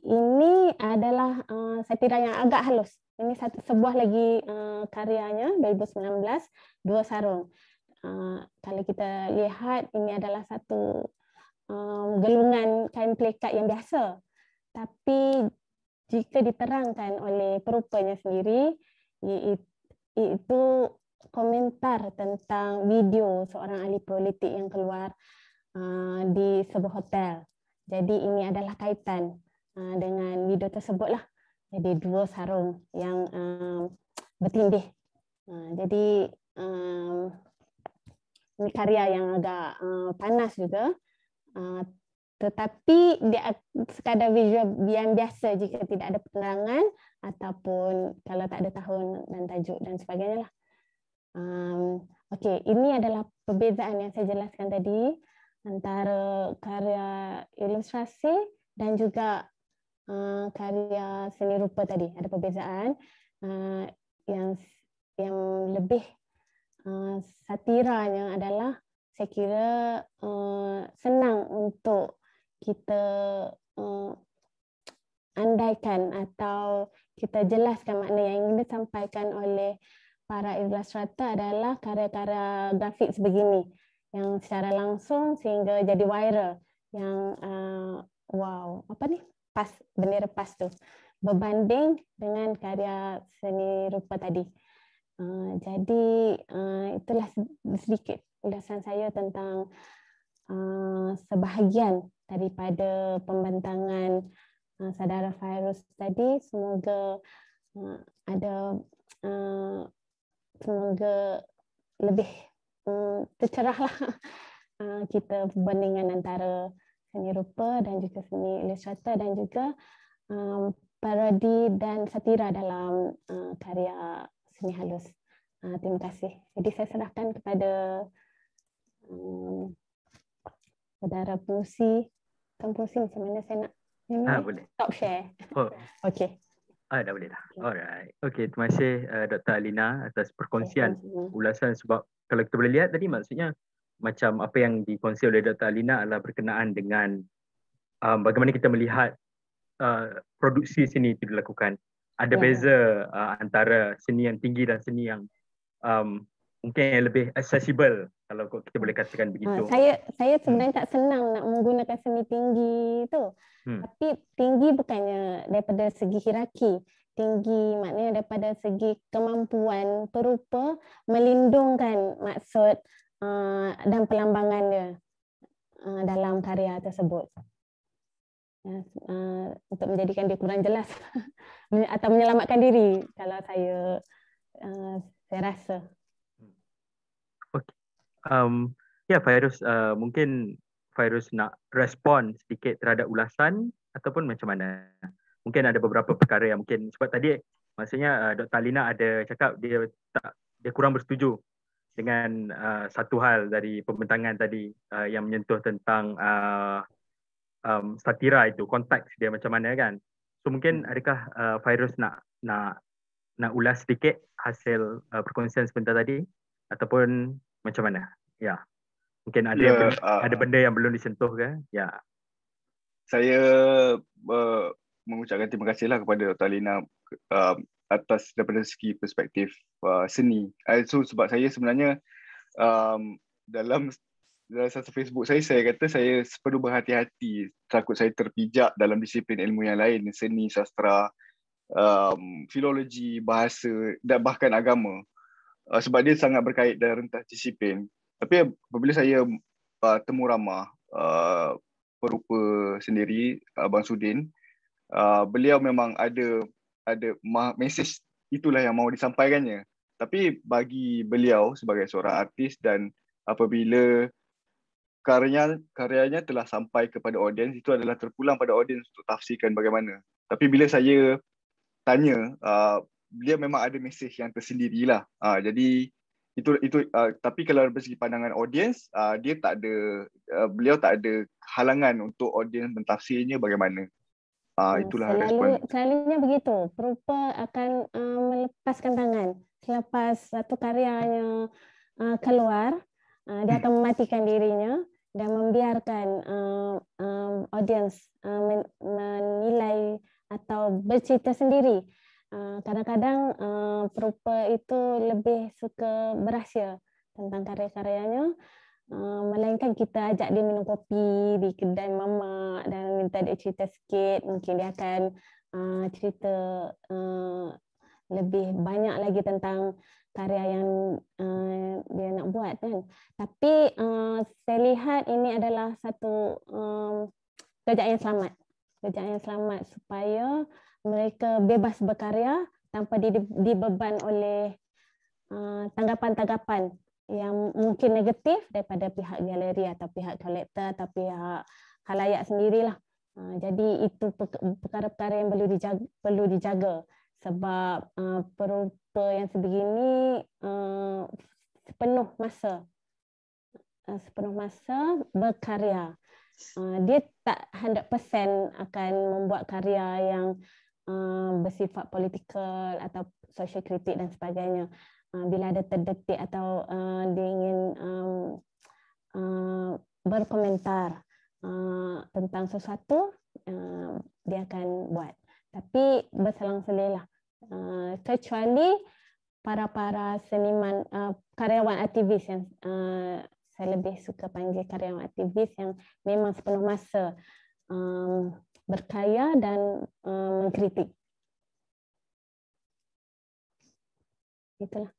ini adalah uh, satira yang agak halus. Ini satu sebuah lagi uh, karyanya 2019 Dua Sarung. Uh, kalau kita lihat ini adalah satu um, gelungan kain plekat yang biasa. Tapi jika diterangkan oleh perupanya sendiri, iaitu komentar tentang video seorang ahli politik yang keluar uh, di sebuah hotel. Jadi ini adalah kaitan uh, dengan video tersebutlah. Jadi dua sarung yang uh, bertindih. Uh, jadi um, ini karya yang agak uh, panas juga. Uh, Ah, tetapi dia sekadar visual yang biasa jika tidak ada penerangan ataupun kalau tak ada tahun dan tajuk dan sebagainya lah. Um, okay, ini adalah perbezaan yang saya jelaskan tadi antara karya ilustrasi dan juga uh, karya seni rupa tadi. Ada perbezaan uh, yang yang lebih uh, satiranya adalah saya kira uh, senang untuk kita uh, andaikan atau kita jelaskan makna yang ingin disampaikan oleh para ilustrator adalah karya-karya grafik sebegini yang secara langsung sehingga jadi viral yang uh, wow apa ni pas bendera pas tu berbanding dengan karya seni rupa tadi uh, jadi uh, itulah sedikit ulasan saya tentang uh, sebahagian daripada pembentangan uh, saudara virus tadi. Semoga uh, ada uh, semoga lebih um, uh, tercerahlah [laughs] uh, kita perbandingan antara seni rupa dan juga seni ilustrator dan juga um, parodi dan satira dalam uh, karya seni halus. Uh, terima kasih. Jadi saya serahkan kepada saudara Pusi. Tuan Pusi macam mana saya nak ini ah, ha, boleh. stop share. Oh. Okey. Ah, dah boleh dah. Alright. Okey, terima kasih uh, eh, Dr. Alina atas perkongsian okay. ulasan sebab kalau kita boleh lihat tadi maksudnya macam apa yang dikongsi oleh Dr. Alina adalah berkenaan dengan um, bagaimana kita melihat uh, produksi seni itu dilakukan. Ada yeah. beza uh, antara seni yang tinggi dan seni yang um, mungkin yang lebih accessible kalau kita boleh katakan ha, begitu. Ha, saya saya sebenarnya hmm. tak senang nak menggunakan seni tinggi tu. Hmm. Tapi tinggi bukannya daripada segi hierarki. Tinggi maknanya daripada segi kemampuan perupa melindungkan maksud uh, dan pelambangan dia uh, dalam karya tersebut. Ya, uh, untuk menjadikan dia kurang jelas [laughs] atau menyelamatkan diri kalau saya uh, saya rasa um, ya virus uh, mungkin virus nak respon sedikit terhadap ulasan ataupun macam mana mungkin ada beberapa perkara yang mungkin sebab tadi maksudnya uh, Dr. Alina ada cakap dia tak dia kurang bersetuju dengan uh, satu hal dari pembentangan tadi uh, yang menyentuh tentang uh, um, satira itu konteks dia macam mana kan so mungkin hmm. adakah uh, virus nak nak nak ulas sedikit hasil uh, perkongsian sebentar tadi ataupun macam mana? Ya. Yeah. Mungkin ada yeah, benda, uh, ada benda yang belum disentuh ke? Ya. Yeah. Saya uh, mengucapkan terima kasihlah kepada Dr. Alina uh, atas daripada segi perspektif uh, seni. Uh, so sebab saya sebenarnya um, dalam dalam satu Facebook saya saya kata saya perlu berhati-hati takut saya terpijak dalam disiplin ilmu yang lain seni sastra um, filologi bahasa dan bahkan agama uh, sebab dia sangat berkait dengan rentas disiplin. Tapi apabila saya uh, temu ramah uh, perupa sendiri, uh, Abang Sudin, uh, beliau memang ada ada ma- mesej itulah yang mahu disampaikannya. Tapi bagi beliau sebagai seorang artis dan apabila karyanya karyanya telah sampai kepada audiens itu adalah terpulang pada audiens untuk tafsirkan bagaimana. Tapi bila saya tanya uh, dia memang ada mesej yang tersendiri lah. Uh, ah, jadi itu itu uh, tapi kalau dari segi pandangan audience, uh, dia tak ada uh, beliau tak ada halangan untuk audience mentafsirnya bagaimana. Uh, itulah selalu, selalunya begitu. Perupa akan uh, melepaskan tangan selepas satu karyanya uh, keluar uh, dia akan mematikan dirinya dan membiarkan uh, uh, audiens uh, men- menilai atau bercerita sendiri. Eh, kadang-kadang uh, eh, perupa itu lebih suka berahsia tentang karya-karyanya uh, melainkan kita ajak dia minum kopi di kedai mama dan minta dia cerita sikit mungkin dia akan uh, cerita uh, lebih banyak lagi tentang karya yang uh, dia nak buat kan tapi uh, saya lihat ini adalah satu um, kerja yang selamat kerja yang selamat supaya uh, mereka bebas berkarya tanpa di dibeban oleh uh, tanggapan-tanggapan yang mungkin negatif daripada pihak galeri atau pihak kolektor atau pihak halayak sendirilah. Uh, jadi itu perkara-perkara yang perlu dijaga, perlu dijaga sebab uh, perupa yang sebegini sepenuh masa sepenuh masa berkarya. Dia tak 100% akan membuat karya yang uh, Um, bersifat politikal atau sosial kritik dan sebagainya uh, bila ada terdetik atau uh, dia ingin um, uh, berkomentar tentang sesuatu um, dia akan buat tapi berselang-selilah uh, kecuali para para seniman karyawan aktivis yang saya lebih suka panggil karyawan aktivis yang memang sepenuh masa berkaya dan eh, mengkritik. Itulah.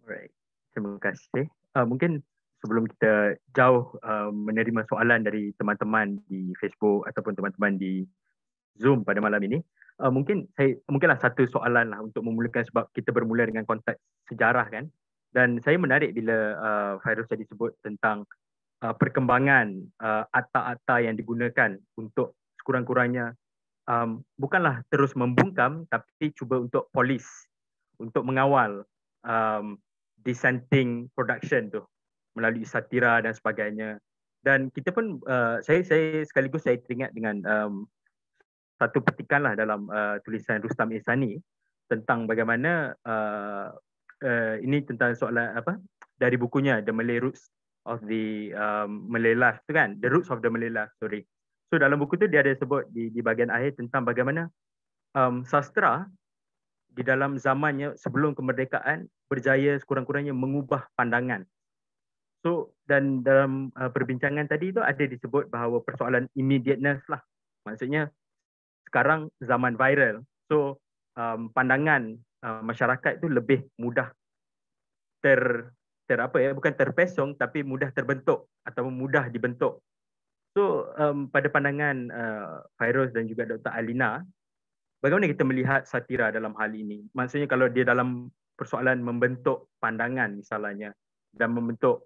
Alright. Terima kasih. Uh, mungkin sebelum kita jauh uh, menerima soalan dari teman-teman di Facebook ataupun teman-teman di Zoom pada malam ini, uh, mungkin saya mungkinlah satu soalan lah untuk memulakan sebab kita bermula dengan konteks sejarah kan. Dan saya menarik bila uh, Fairuz tadi sebut tentang uh, perkembangan uh, ata-ata yang digunakan untuk sekurang-kurangnya um, bukanlah terus membungkam tapi cuba untuk polis untuk mengawal um, dissenting production tu melalui satira dan sebagainya dan kita pun uh, saya saya sekaligus saya teringat dengan um, satu petikan lah dalam uh, tulisan Rustam Isani tentang bagaimana uh, uh, ini tentang soalan apa dari bukunya The Malay Roots of the um, Malelas tu kan the roots of the Malay Malelas story. so dalam buku tu dia ada sebut di di bahagian akhir tentang bagaimana um, sastra di dalam zamannya sebelum kemerdekaan berjaya sekurang-kurangnya mengubah pandangan so dan dalam uh, perbincangan tadi tu ada disebut bahawa persoalan immediateness lah maksudnya sekarang zaman viral so um, pandangan uh, masyarakat tu lebih mudah ter ter apa ya bukan terpesong tapi mudah terbentuk atau mudah dibentuk. So um, pada pandangan uh, Fairoz dan juga Dr. Alina bagaimana kita melihat satira dalam hal ini? Maksudnya kalau dia dalam persoalan membentuk pandangan misalnya dan membentuk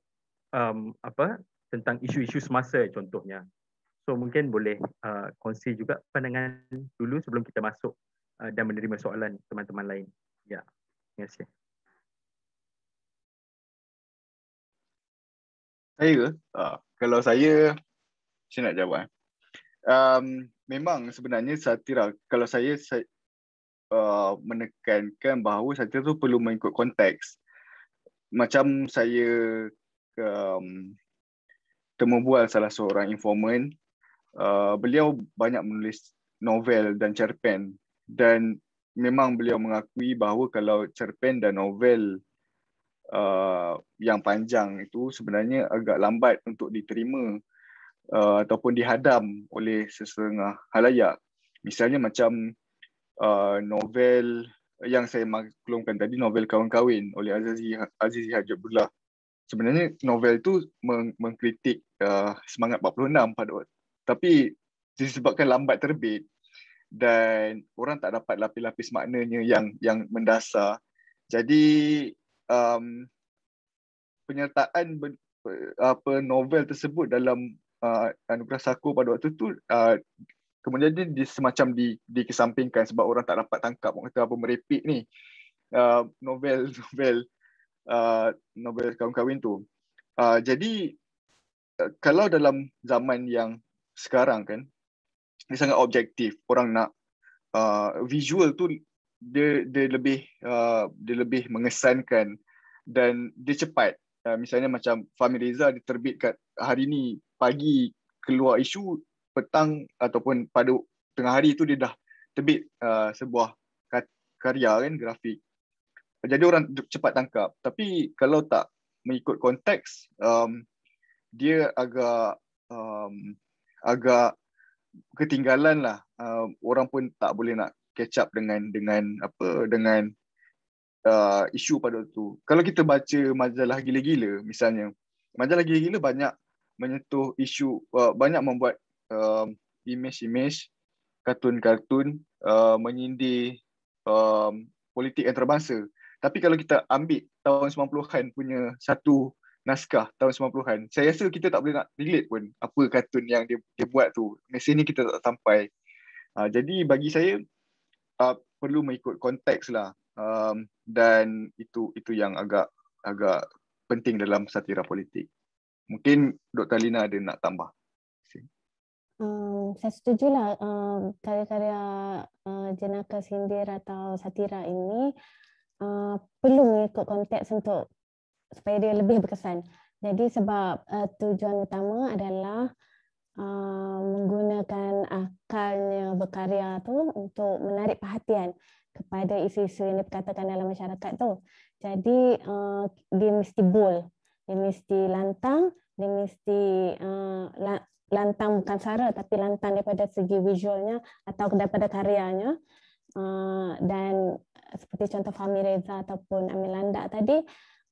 um, apa tentang isu-isu semasa contohnya. So mungkin boleh uh, kongsi juga pandangan dulu sebelum kita masuk uh, dan menerima soalan teman-teman lain. Ya. Yeah. Terima kasih. saya uh, kalau saya saya nak jawab eh. um, memang sebenarnya satira kalau saya, saya uh, menekankan bahawa satira tu perlu mengikut konteks macam saya um, temubual salah seorang informan uh, beliau banyak menulis novel dan cerpen dan memang beliau mengakui bahawa kalau cerpen dan novel Uh, yang panjang itu sebenarnya agak lambat untuk diterima uh, ataupun dihadam oleh sesetengah halayak. Misalnya macam uh, novel yang saya maklumkan tadi, novel Kawan-Kawin oleh Azizi, Azizi Haji Abdullah. Sebenarnya novel itu meng- mengkritik uh, semangat 46 pada waktu. Tapi disebabkan lambat terbit dan orang tak dapat lapis-lapis maknanya yang yang mendasar. Jadi um, penyertaan ber, apa novel tersebut dalam uh, anugerah saku pada waktu tu uh, kemudian dia di, semacam di, kesampingkan sebab orang tak dapat tangkap orang kata apa merepek ni uh, novel [laughs] novel uh, novel kawin-kawin tu. Uh, jadi uh, kalau dalam zaman yang sekarang kan dia sangat objektif orang nak uh, visual tu dia dia lebih uh, dia lebih mengesankan dan dia cepat. Uh, misalnya macam Fahmi Reza kat hari ni pagi keluar isu petang ataupun pada tengah hari tu dia dah terbit uh, sebuah karya kan grafik. Jadi orang cepat tangkap. Tapi kalau tak mengikut konteks um, dia agak um, agak ketinggalan lah. Uh, orang pun tak boleh nak catch up dengan dengan apa dengan uh, isu pada waktu tu. Kalau kita baca majalah gila-gila misalnya, majalah gila-gila banyak menyentuh isu uh, banyak membuat uh, um, image-image kartun-kartun uh, menyindir um, politik antarabangsa. Tapi kalau kita ambil tahun 90-an punya satu naskah tahun 90-an, saya rasa kita tak boleh nak relate pun apa kartun yang dia, dia buat tu. Mesej ni kita tak sampai. Uh, jadi bagi saya, uh, perlu mengikut konteks lah um, dan itu itu yang agak agak penting dalam satira politik. Mungkin Dr. Lina ada nak tambah. Um, saya setuju lah um, karya-karya uh, jenaka sindir atau satira ini uh, perlu mengikut konteks untuk supaya dia lebih berkesan. Jadi sebab uh, tujuan utama adalah Ah, menggunakan akalnya berkarya tu untuk menarik perhatian kepada isu-isu yang dikatakan dalam masyarakat tu. Jadi uh, dia mesti bold, dia mesti lantang, dia mesti uh, lantang bukan sara tapi lantang daripada segi visualnya atau daripada karyanya. Uh, dan seperti contoh Fahmi Reza ataupun Amir Landak tadi,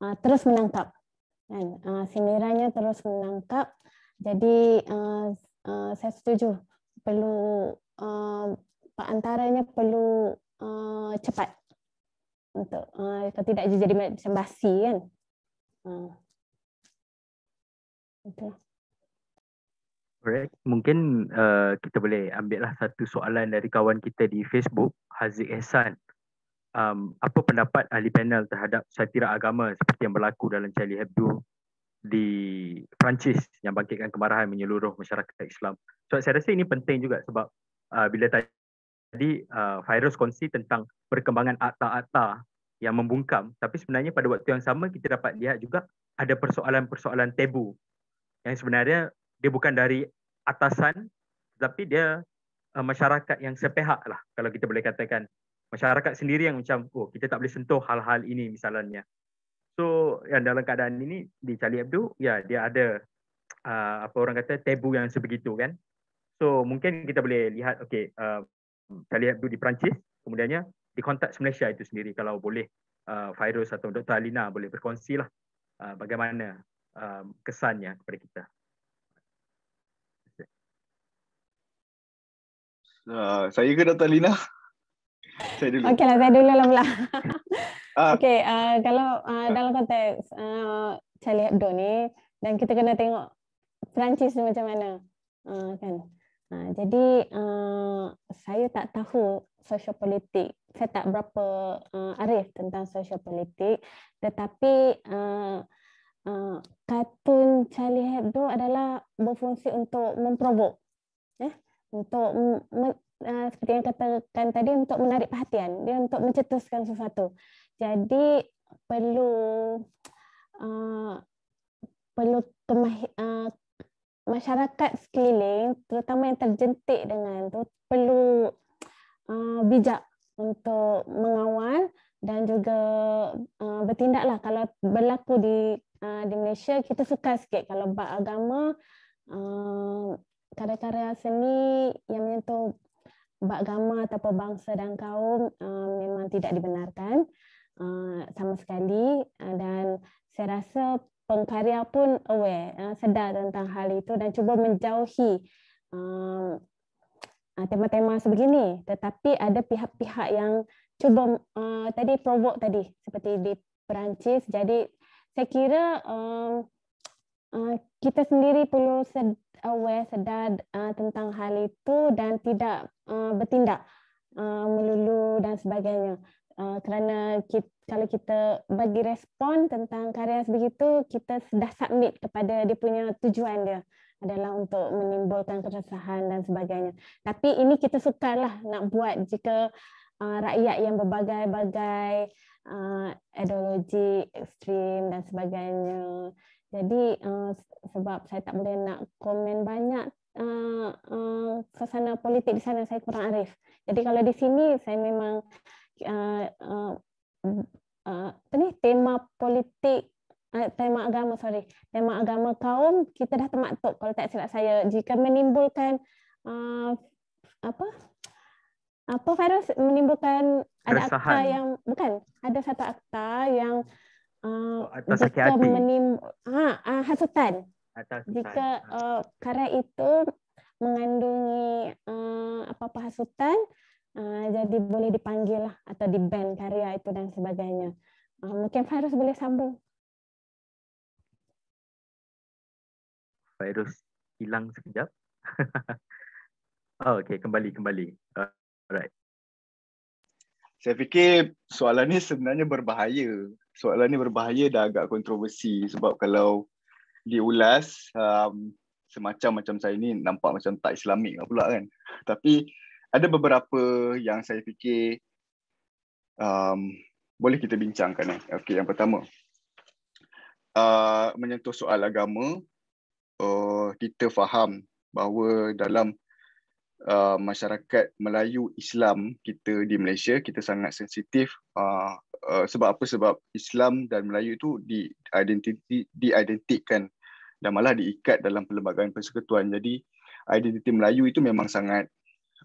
uh, terus menangkap. Kan? Uh, sindirannya terus menangkap uh, jadi uh, uh, saya setuju perlu uh, antaranya perlu uh, cepat untuk uh, kalau tidak jadi macam basi kan. Uh. Alright. Mungkin uh, kita boleh ambillah satu soalan dari kawan kita di Facebook, Haziq Ehsan. Um, apa pendapat ahli panel terhadap satira agama seperti yang berlaku dalam Charlie Hebdo di Perancis yang bangkitkan kemarahan menyeluruh masyarakat Islam. So saya rasa ini penting juga sebab uh, bila tadi uh, virus kongsi tentang perkembangan akta-akta yang membungkam tapi sebenarnya pada waktu yang sama kita dapat lihat juga ada persoalan-persoalan tabu yang sebenarnya dia bukan dari atasan tapi dia uh, masyarakat yang sepihak lah kalau kita boleh katakan masyarakat sendiri yang macam oh kita tak boleh sentuh hal-hal ini misalnya So yang dalam keadaan ini di Charlie Hebdo, ya dia ada uh, apa orang kata tabu yang sebegitu kan. So mungkin kita boleh lihat, okay, uh, Charlie Hebdo di Perancis, kemudiannya di konteks Malaysia itu sendiri kalau boleh uh, virus atau Dr. Alina boleh berkongsi lah uh, bagaimana uh, kesannya kepada kita. Uh, saya ke Dr. Alina? Saya dulu. Okeylah, saya dulu lah [laughs] Ah. Okay, uh, ah, kalau uh, dalam konteks uh, Charlie Hebdo ni, dan kita kena tengok Perancis ni macam mana. Uh, kan? Uh, jadi, uh, saya tak tahu politik. Saya tak berapa uh, arif tentang politik, Tetapi, uh, uh, kartun Charlie Hebdo adalah berfungsi untuk memprovok. Eh? Ya? Untuk uh, seperti yang katakan tadi, untuk menarik perhatian. Dia untuk mencetuskan sesuatu. Jadi perlu uh, perlu temah, uh, masyarakat sekeliling terutama yang terjentik dengan itu perlu uh, bijak untuk mengawal dan juga uh, bertindaklah kalau berlaku di uh, di Malaysia kita suka sikit kalau bab agama uh, karya-karya seni yang menyentuh bab atau bangsa dan kaum uh, memang tidak dibenarkan uh, Eh, sama sekali eh, dan saya rasa pengkarya pun aware eh, sedar tentang hal itu dan cuba menjauhi tema-tema sebegini tetapi ada pihak-pihak yang cuba tadi provoke tadi seperti di Perancis jadi saya kira kita sendiri perlu aware sedar tentang hal itu dan tidak bertindak melulu dan sebagainya Eh, kerana kita, kalau kita bagi respon tentang karya sebegitu, kita sudah submit kepada dia punya tujuan dia adalah untuk menimbulkan keresahan dan sebagainya. Tapi ini kita sukarlah nak buat jika uh, rakyat yang berbagai-bagai uh, ideologi ekstrim dan sebagainya. Jadi uh, sebab saya tak boleh nak komen banyak uh, uh, suasana politik di sana, saya kurang arif. Jadi kalau di sini saya memang uh, uh, mm-hmm. uh ni tema politik uh, tema agama sorry tema agama kaum kita dah temat tu kalau tak silap saya jika menimbulkan uh, apa apa virus menimbulkan ada Resahan. akta yang bukan ada satu akta yang uh, oh, atas jika menim ha, uh, hasutan atas jika uh, kara itu mengandungi uh, apa-apa hasutan uh, Ah, jadi boleh dipanggil lah atau di band karya itu dan sebagainya. Uh, mungkin virus boleh sambung. Virus hilang sekejap. [laughs] oh, okay, kembali, kembali. alright. Saya fikir soalan ni sebenarnya berbahaya. Soalan ni berbahaya dan agak kontroversi sebab kalau diulas um, semacam macam saya ni nampak macam tak islamik lah pula kan. Tapi ada beberapa yang saya fikir um, boleh kita bincangkan. Eh. Okey, yang pertama uh, menyentuh soal agama. Uh, kita faham bahawa dalam uh, masyarakat Melayu Islam kita di Malaysia kita sangat sensitif. Uh, uh, sebab apa? Sebab Islam dan Melayu itu di identiti dan malah diikat dalam perlembagaan persekutuan. Jadi identiti Melayu itu memang sangat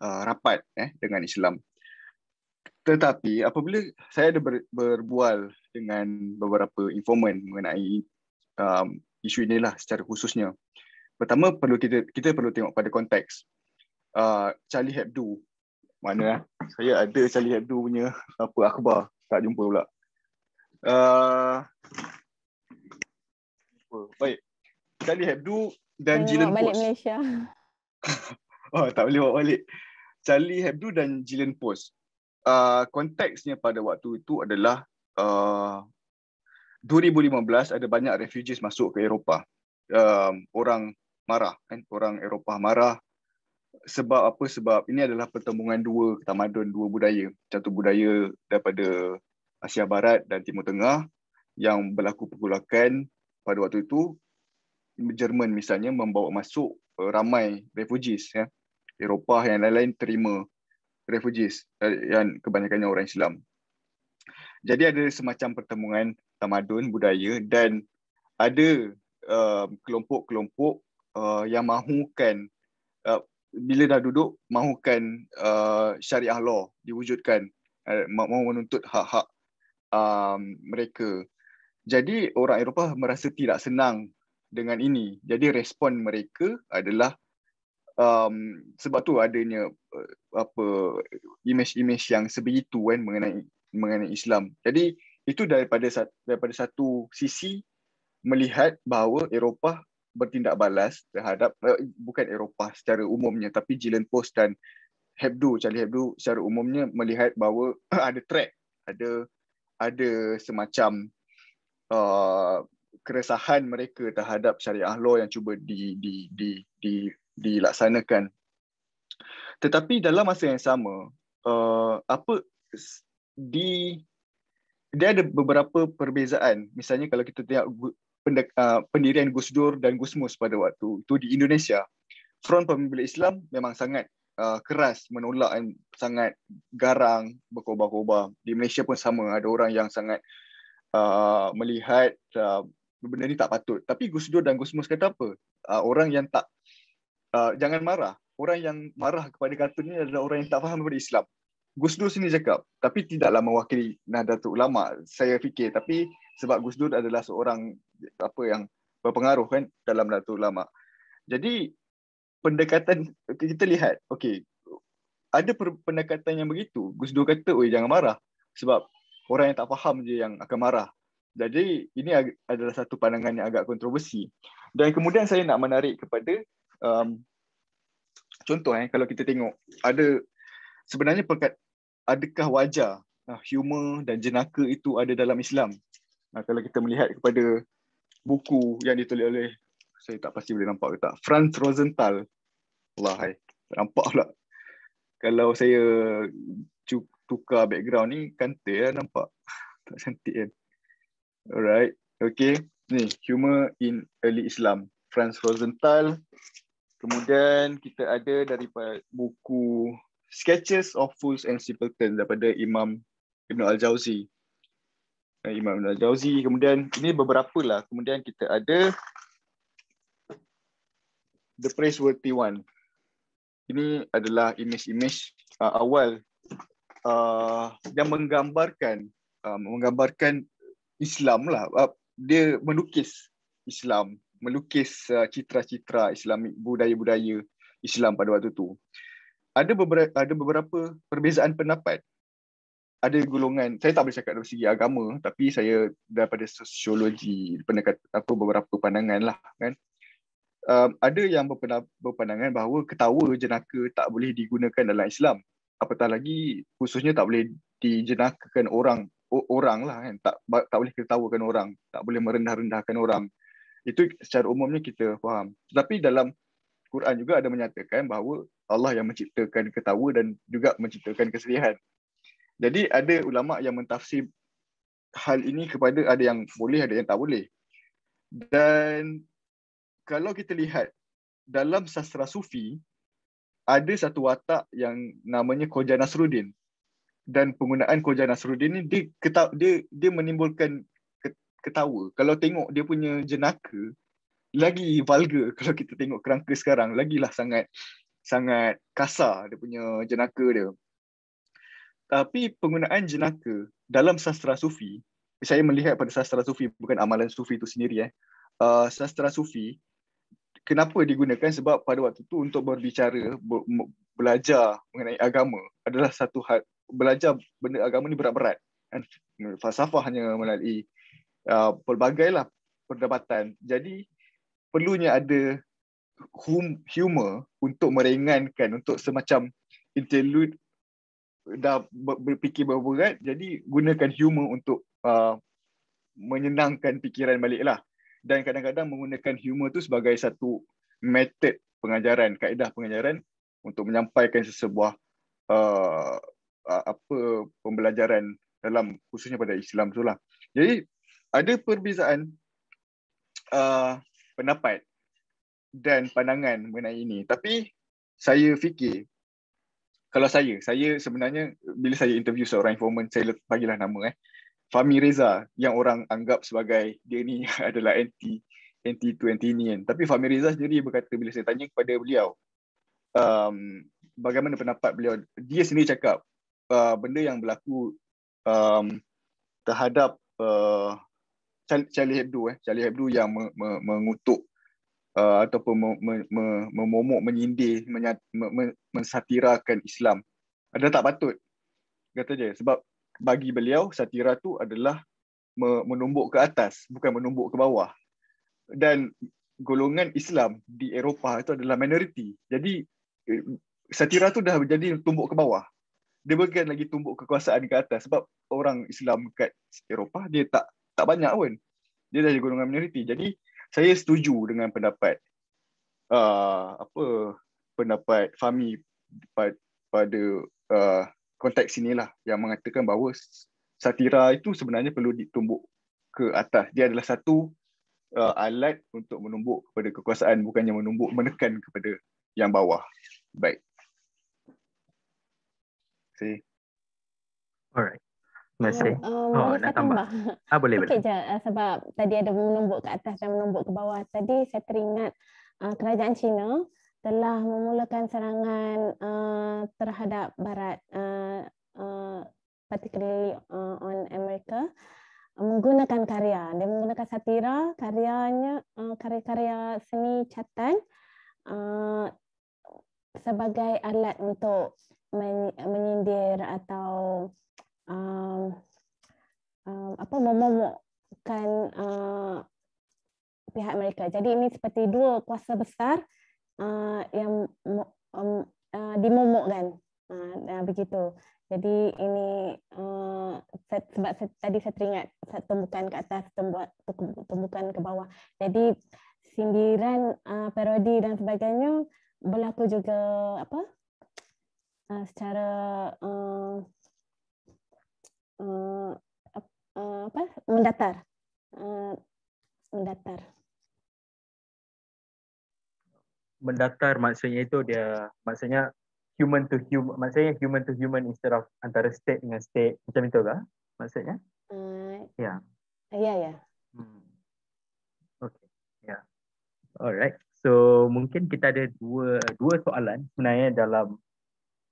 uh, rapat eh dengan Islam. Tetapi apabila saya ada ber, berbual dengan beberapa informan mengenai um, isu lah secara khususnya. Pertama perlu kita kita perlu tengok pada konteks. Uh, Charlie Hebdo. Mana eh? Saya ada Charlie Hebdo punya apa akhbar. Tak jumpa pula. Uh, baik. Charlie Hebdo dan Jilin Post. Balik Malaysia. [laughs] oh, tak boleh bawa balik. Charlie Hebdo dan Gillian Post. Uh, konteksnya pada waktu itu adalah uh, ah, 2015 ada banyak refugees masuk ke Eropah. Um, orang marah, kan? orang Eropah marah sebab apa sebab ini adalah pertemuan dua tamadun dua budaya satu budaya daripada Asia Barat dan Timur Tengah yang berlaku pergolakan pada waktu itu Jerman misalnya membawa masuk ramai refugees ya Eropah yang lain-lain terima refugees eh, yang kebanyakannya orang Islam. Jadi ada semacam pertemuan tamadun budaya dan ada um, kelompok-kelompok uh, yang mahukan uh, bila dah duduk mahukan uh, syariah law diwujudkan uh, mahu menuntut hak-hak um, mereka. Jadi orang Eropah merasa tidak senang dengan ini. Jadi respon mereka adalah um, sebab tu adanya uh, apa image-image yang sebegitu kan mengenai mengenai Islam. Jadi itu daripada daripada satu sisi melihat bahawa Eropah bertindak balas terhadap uh, bukan Eropah secara umumnya tapi Jilan Post dan Hebdo Charlie Hebdo secara umumnya melihat bahawa [clears throat] ada track ada ada semacam uh, keresahan mereka terhadap syariah law yang cuba di di di di dilaksanakan. Tetapi dalam masa yang sama, uh, apa di dia ada beberapa perbezaan. Misalnya kalau kita tengok uh, pendirian Gus Dur dan Gus Mus pada waktu itu di Indonesia, Front Pemimpin Islam memang sangat uh, keras menolak dan sangat garang berkobar-kobar. Di Malaysia pun sama, ada orang yang sangat uh, melihat uh, benda ni tak patut. Tapi Gus Dur dan Gus Mus kata apa? Uh, orang yang tak Ah, jangan marah. Orang yang marah kepada kartun ni adalah orang yang tak faham kepada Islam. Gus Dur sini cakap, tapi tidaklah mewakili Nahdlatul Ulama. Saya fikir tapi sebab Gus Dur adalah seorang apa yang berpengaruh kan dalam Nahdlatul Ulama. Jadi pendekatan kita lihat, okey. Ada pendekatan yang begitu. Gus Dur kata, "Oi, jangan marah." Sebab orang yang tak faham je yang akan marah. Jadi ini adalah satu pandangan yang agak kontroversi. Dan kemudian saya nak menarik kepada um, contoh eh kalau kita tengok ada sebenarnya perkat adakah wajar uh, humor dan jenaka itu ada dalam Islam uh, kalau kita melihat kepada buku yang ditulis oleh saya tak pasti boleh nampak ke tak Franz Rosenthal Allah hai nampak pula kalau saya tukar background ni kantil lah eh, nampak [laughs] tak cantik kan alright okay ni humor in early Islam Franz Rosenthal Kemudian kita ada daripada buku Sketches of Fools and Simpletons daripada Imam Ibn Al-Jawzi. Eh, Imam Ibn Al-Jawzi. Kemudian ini beberapa lah. Kemudian kita ada The Praiseworthy One. Ini adalah imej-imej uh, awal uh, yang menggambarkan uh, menggambarkan Islam lah. Uh, dia melukis Islam melukis uh, citra-citra Islamik budaya-budaya Islam pada waktu itu. Ada beberapa, ada beberapa perbezaan pendapat. Ada golongan, saya tak boleh cakap dari segi agama, tapi saya daripada sosiologi, pendekat apa beberapa pandangan lah kan. Um, ada yang berpandangan bahawa ketawa jenaka tak boleh digunakan dalam Islam. Apatah lagi khususnya tak boleh dijenakakan orang, orang lah kan, tak, tak boleh ketawakan orang, tak boleh merendah-rendahkan orang itu secara umumnya kita faham tetapi dalam Quran juga ada menyatakan bahawa Allah yang menciptakan ketawa dan juga menciptakan kesedihan jadi ada ulama yang mentafsir hal ini kepada ada yang boleh ada yang tak boleh dan kalau kita lihat dalam sastra sufi ada satu watak yang namanya Khoja Nasruddin dan penggunaan Khoja Nasruddin ini dia dia, dia menimbulkan ketawa kalau tengok dia punya jenaka lagi vulgar [laughs] kalau kita tengok kerangka sekarang lagilah sangat sangat kasar dia punya jenaka dia tapi penggunaan jenaka dalam sastra sufi saya melihat pada sastra sufi bukan amalan sufi itu sendiri eh uh, sastra sufi kenapa digunakan sebab pada waktu itu untuk berbicara be- belajar mengenai agama adalah satu hal belajar benda agama ni berat-berat kan? Falsafah hanya melalui Uh, pelbagailah perdebatan. Jadi perlunya ada hum, humor untuk merengankan, untuk semacam interlude dah berfikir berat-berat, jadi gunakan humor untuk uh, menyenangkan fikiran baliklah. Dan kadang-kadang menggunakan humor tu sebagai satu method pengajaran, kaedah pengajaran untuk menyampaikan sesebuah uh, apa pembelajaran dalam khususnya pada Islam tu lah. Jadi ada perbezaan uh, pendapat dan pandangan mengenai ini. Tapi saya fikir kalau saya, saya sebenarnya bila saya interview seorang informant, saya bagilah nama eh. Fami Reza yang orang anggap sebagai dia ni [laughs] adalah anti anti 20 ni kan. Tapi Fami Reza sendiri berkata bila saya tanya kepada beliau um, bagaimana pendapat beliau, dia sendiri cakap uh, benda yang berlaku um, terhadap uh, Charlie Hebdo eh Charlie Hebdo yang me, me, mengutuk uh, ataupun me, me, me, memomok menyindir menyat, me, me, mensatirakan Islam ada tak patut kata je sebab bagi beliau satira tu adalah me, menumbuk ke atas bukan menumbuk ke bawah dan golongan Islam di Eropah itu adalah minoriti jadi satira tu dah menjadi tumbuk ke bawah dia bukan lagi tumbuk kekuasaan ke atas sebab orang Islam kat Eropah dia tak tak banyak pun dia dari golongan minoriti jadi saya setuju dengan pendapat uh, apa pendapat Fahmi pada uh, konteks inilah yang mengatakan bahawa satira itu sebenarnya perlu ditumbuk ke atas dia adalah satu uh, alat untuk menumbuk kepada kekuasaan bukannya menumbuk menekan kepada yang bawah baik see alright masih. Uh, um, oh, boleh nak tambah. tambah. Ah, boleh, okay, boleh. Je, uh, ah, sebab tadi ada menumbuk ke atas dan menumbuk ke bawah. Tadi saya teringat uh, kerajaan China telah memulakan serangan uh, terhadap barat uh, uh, particularly uh, on America menggunakan karya dia menggunakan satira karyanya uh, karya-karya seni catan uh, sebagai alat untuk menyindir atau um, um, apa memomokkan uh, pihak mereka. Jadi ini seperti dua kuasa besar uh, yang um, uh, dimomokkan uh, uh, begitu. Jadi ini uh, set, sebab set, tadi saya teringat set tumbukan ke atas, tumbuk, tumbukan ke bawah. Jadi sindiran, uh, parodi dan sebagainya berlaku juga apa uh, secara uh, Eh, eh, eh, apa mendatar mendatar mendatar maksudnya itu dia maksudnya human to human maksudnya human to human instead of antara state dengan state macam itu kah maksudnya uh, ya ya ya hmm. okay ya yeah. alright so mungkin kita ada dua dua soalan sebenarnya dalam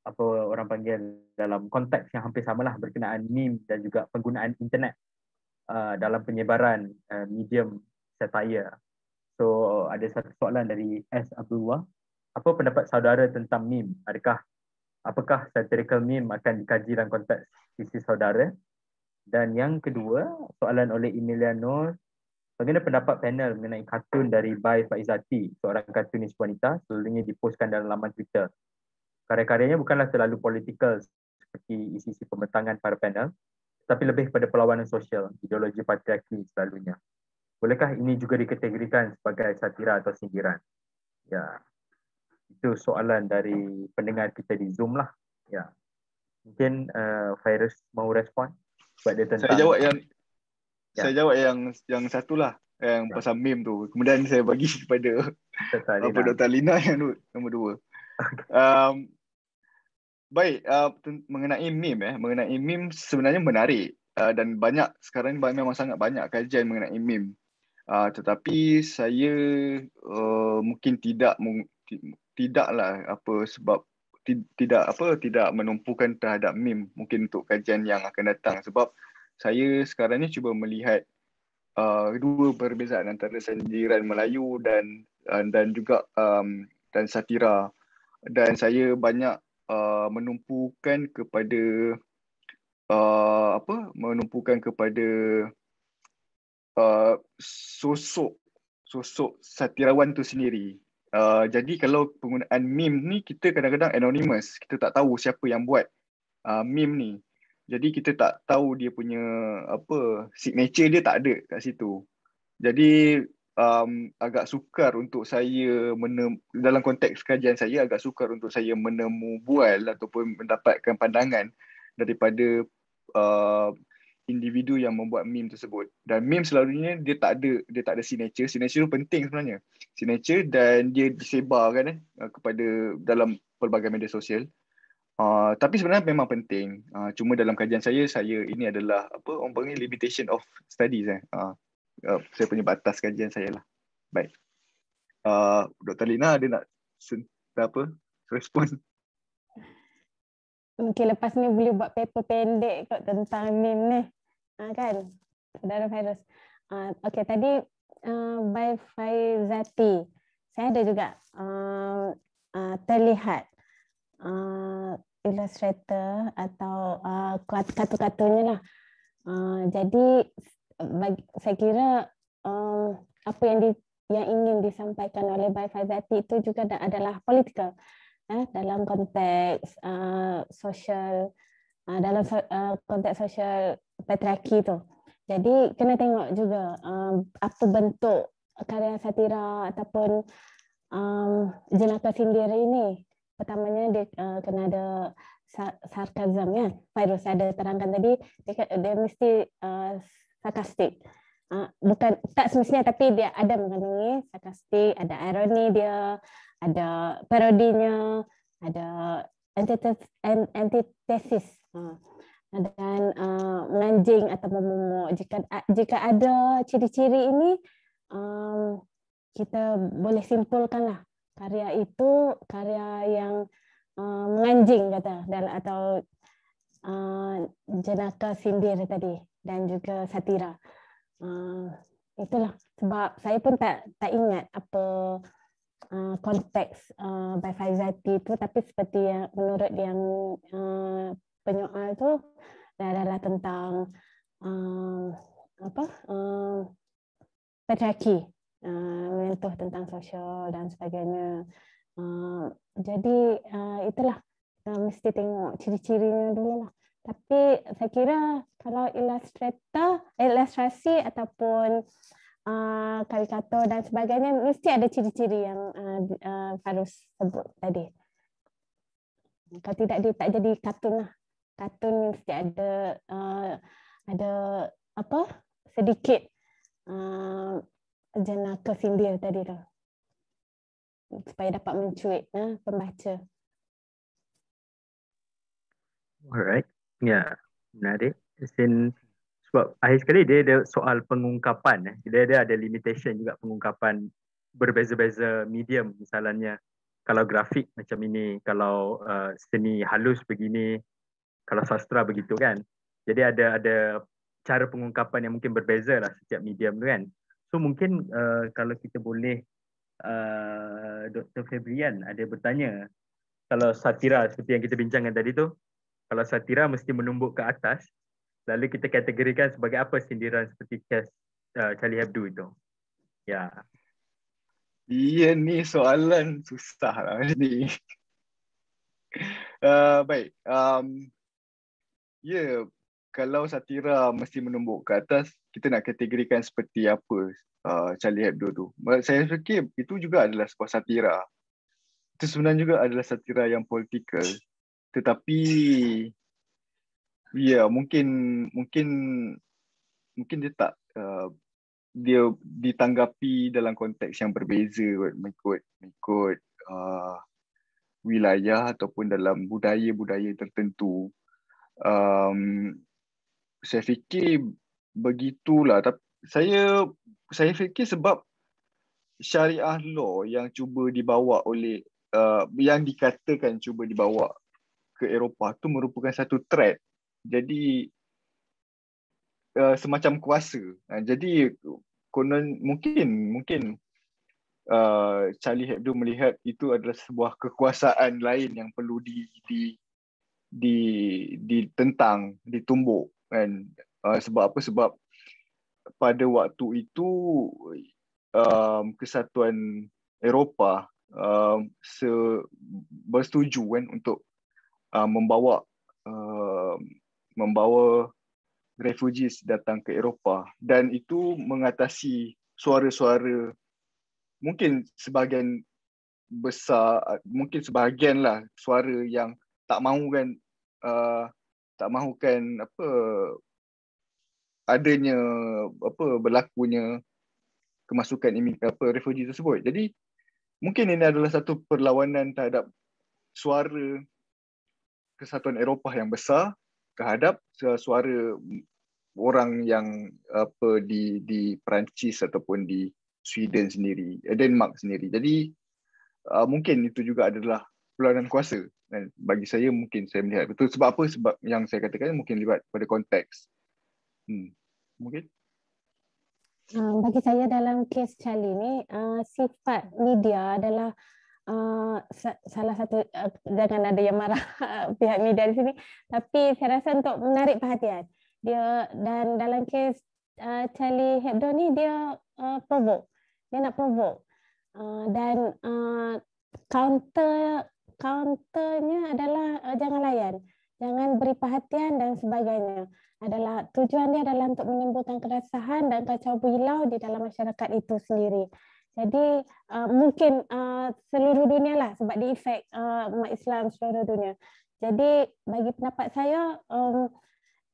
apa orang panggil dalam konteks yang hampir samalah berkenaan meme dan juga penggunaan internet uh, dalam penyebaran uh, medium satire. So ada satu soalan dari S Abdullah, apa pendapat saudara tentang meme? Adakah apakah satirical meme akan dikaji dalam konteks sisi saudara? Dan yang kedua, soalan oleh Emiliano Nur, bagaimana pendapat panel mengenai kartun dari Bai Faizati, seorang kartunis wanita, selalunya dipostkan dalam laman Twitter karya-karyanya bukanlah selalu politikal seperti isi-isi pembentangan para panel tapi lebih pada perlawanan sosial, ideologi patriarki selalunya. Bolehkah ini juga dikategorikan sebagai satira atau sindiran? Ya. Itu soalan dari pendengar kita di Zoom lah. Ya. Mungkin uh, eh, virus mau respon buat dia tentang Saya jawab yang ya. Saya jawab yang yang satulah yang ya. pasal meme tu. Kemudian saya bagi [laughs] kepada Dr. Lina. Dr. Lina yang nombor dua. [laughs] Okay. Um, Baik, uh, mengenai meme eh, mengenai meme sebenarnya menarik uh, dan banyak sekarang ni memang sangat banyak kajian mengenai meme. Uh, tetapi saya uh, mungkin tidak tidaklah apa sebab tidak apa tidak menumpukan terhadap meme mungkin untuk kajian yang akan datang sebab saya sekarang ni cuba melihat uh, dua perbezaan antara sendiran Melayu dan uh, dan juga um, dan satira dan saya banyak Uh, menumpukan kepada uh, apa menumpukan kepada uh, sosok sosok satirawan tu sendiri. Uh, jadi kalau penggunaan meme ni kita kadang-kadang anonymous, kita tak tahu siapa yang buat uh, meme ni. Jadi kita tak tahu dia punya apa signature dia tak ada kat situ. Jadi um, agak sukar untuk saya menem- dalam konteks kajian saya agak sukar untuk saya menemu bual ataupun mendapatkan pandangan daripada uh, individu yang membuat meme tersebut dan meme selalunya dia tak ada dia tak ada signature signature tu penting sebenarnya signature dan dia disebarkan eh, uh, kepada dalam pelbagai media sosial Uh, tapi sebenarnya memang penting. Uh, cuma dalam kajian saya, saya ini adalah apa orang panggil limitation of studies. Eh. Uh, Uh, saya punya batas kajian saya lah. Baik. Uh, Dr. Lina ada nak apa? respon? Okay, lepas ni boleh buat paper pendek kot tentang mim ni. Ha, kan? Saudara Fairuz. Uh, ah, okay, tadi uh, by Faizati. Saya ada juga uh, uh, terlihat uh, illustrator atau uh, kata-katanya lah. Uh, jadi bagi, saya kira um, apa yang di, yang ingin disampaikan oleh Bai Faizati itu juga adalah political eh, dalam konteks uh, sosial uh, dalam so, uh, konteks sosial patriarki itu. Jadi kena tengok juga um, apa bentuk karya satira ataupun um, jenaka sindir ini. Pertamanya dia uh, kena ada sarkazm ya. Virus ada terangkan tadi dia, dia mesti uh, sarkastik. Uh, bukan tak semestinya tapi dia ada mengandungi sarkastik, ada ironi dia, ada parodinya, ada antitesis. Uh, dan uh, ah, menganjing atau memumuk. Jika, jika ada ciri-ciri ini, um, kita boleh simpulkanlah karya itu karya yang uh, menganjing kata dan atau uh, jenaka sindir tadi dan juga satira. Uh, itulah sebab saya pun tak tak ingat apa uh, konteks uh, ah, by Faizati itu, tapi seperti yang menurut yang uh, penyoal tu adalah tentang uh, apa uh, patriarki uh, tentang sosial dan sebagainya. Uh, jadi uh, itulah uh, mesti tengok ciri-cirinya dulu lah. Tapi saya kira kalau ilustrator, ilustrasi ataupun uh, karikatur dan sebagainya mesti ada ciri-ciri yang uh, uh, harus uh, uh, sebut tadi. Kalau tidak dia tak jadi kartun lah. Kartun mesti ada uh, ada apa sedikit uh, jenaka sindir tadi tu supaya dapat mencuit uh, pembaca. Alright. Ya, menarik. Sin, sebab akhir sekali dia ada soal pengungkapan. Eh. Dia ada, ada limitation juga pengungkapan berbeza-beza medium misalnya. Kalau grafik macam ini, kalau uh, seni halus begini, kalau sastra begitu kan. Jadi ada ada cara pengungkapan yang mungkin berbeza lah setiap medium tu kan. So mungkin uh, kalau kita boleh uh, Dr. Febrian ada bertanya kalau satira seperti yang kita bincangkan tadi tu kalau satira mesti menumbuk ke atas lalu kita kategorikan sebagai apa sindiran seperti kes uh, Charlie Hebdo itu ya yeah. Iya ni soalan susah lah [laughs] ni. Uh, baik. Um, ya, yeah. kalau satira mesti menumbuk ke atas, kita nak kategorikan seperti apa uh, Charlie Hebdo tu. Saya fikir itu juga adalah sebuah satira. Itu sebenarnya juga adalah satira yang politikal tetapi ya yeah, mungkin mungkin mungkin dia tak uh, dia ditanggapi dalam konteks yang berbeza mengikut mengikut uh, wilayah ataupun dalam budaya-budaya tertentu um, saya fikir begitulah tapi saya saya fikir sebab syariah law yang cuba dibawa oleh uh, yang dikatakan cuba dibawa ke Eropah tu merupakan satu threat. Jadi uh, semacam kuasa. Uh, jadi konon mungkin mungkin uh, Charlie Hebdo melihat itu adalah sebuah kekuasaan lain yang perlu di di di ditentang, ditumbuk kan uh, sebab apa sebab pada waktu itu um, kesatuan Eropah um, bersetuju kan untuk uh, membawa uh, membawa refugees datang ke Eropah dan itu mengatasi suara-suara mungkin sebahagian besar uh, mungkin sebahagian lah suara yang tak mahukan uh, tak mahu kan apa adanya apa berlakunya kemasukan imigran apa refugee tersebut. Jadi mungkin ini adalah satu perlawanan terhadap suara kesatuan Eropah yang besar terhadap eh, suara orang yang apa di di Perancis ataupun di Sweden sendiri, eh, Denmark sendiri. Jadi uh, mungkin itu juga adalah peluangan kuasa. Dan bagi saya mungkin saya melihat betul sebab apa sebab yang saya katakan mungkin lewat pada konteks. Hmm. Mungkin hmm, bagi saya dalam kes Charlie ni uh, sifat media adalah Eh, salah satu eh, jangan ada yang marah [laughs] pihak media di sini tapi saya rasa untuk menarik perhatian dia dan dalam kes uh, Charlie Hebdo ni dia uh, provoke dia nak provok uh, dan uh, counter counternya adalah uh, jangan layan jangan beri perhatian dan sebagainya adalah tujuan dia adalah untuk menimbulkan keresahan dan kacau bilau di dalam masyarakat itu sendiri. Jadi uh, mungkin uh, seluruh dunia lah sebab di efek uh, umat Islam seluruh dunia. Jadi bagi pendapat saya, um,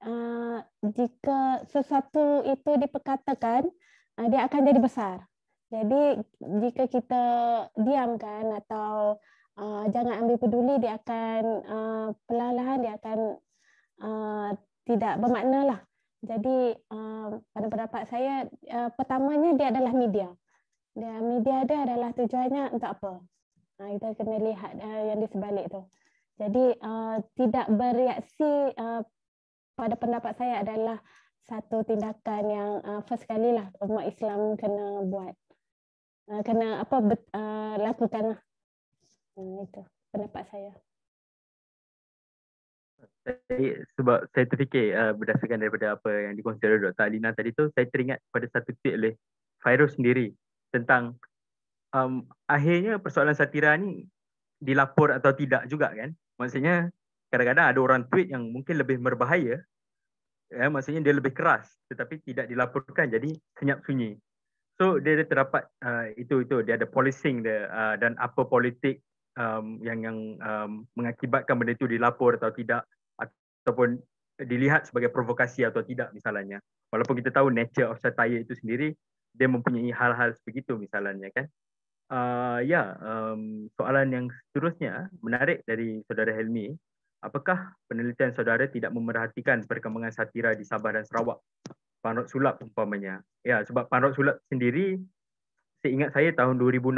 uh, jika sesuatu itu diperkatakan, uh, dia akan jadi besar. Jadi jika kita diamkan atau uh, jangan ambil peduli, dia akan uh, perlahan-lahan dia akan uh, tidak bermakna lah. Jadi uh, pada pendapat saya, uh, pertamanya dia adalah media. Uh, dia media ada adalah tujuannya untuk apa? Ha, kita kena lihat uh, yang di sebalik tu. Jadi uh, tidak bereaksi uh, pada pendapat saya adalah satu tindakan yang uh, first kali lah umat Islam kena buat. Uh, kena apa uh, lakukan lah. Hmm, itu pendapat saya. Jadi, sebab saya terfikir uh, berdasarkan daripada apa yang dikongsi oleh Dr. Alina tadi tu, saya teringat pada satu tweet oleh Fairuz sendiri tentang um, akhirnya persoalan satira ni dilapor atau tidak juga kan. Maksudnya kadang-kadang ada orang tweet yang mungkin lebih berbahaya. Ya, maksudnya dia lebih keras tetapi tidak dilaporkan jadi senyap sunyi. So dia ada terdapat uh, itu itu dia ada policing dia uh, dan apa politik um, yang yang um, mengakibatkan benda itu dilapor atau tidak ataupun dilihat sebagai provokasi atau tidak misalnya. Walaupun kita tahu nature of satire itu sendiri dia mempunyai hal-hal sebegitu misalnya kan. Uh, ya, yeah, um, soalan yang seterusnya menarik dari saudara Helmi, apakah penelitian saudara tidak memerhatikan perkembangan satira di Sabah dan Sarawak? Panrot Sulap umpamanya. Ya, yeah, sebab Panrot Sulap sendiri seingat saya tahun 2016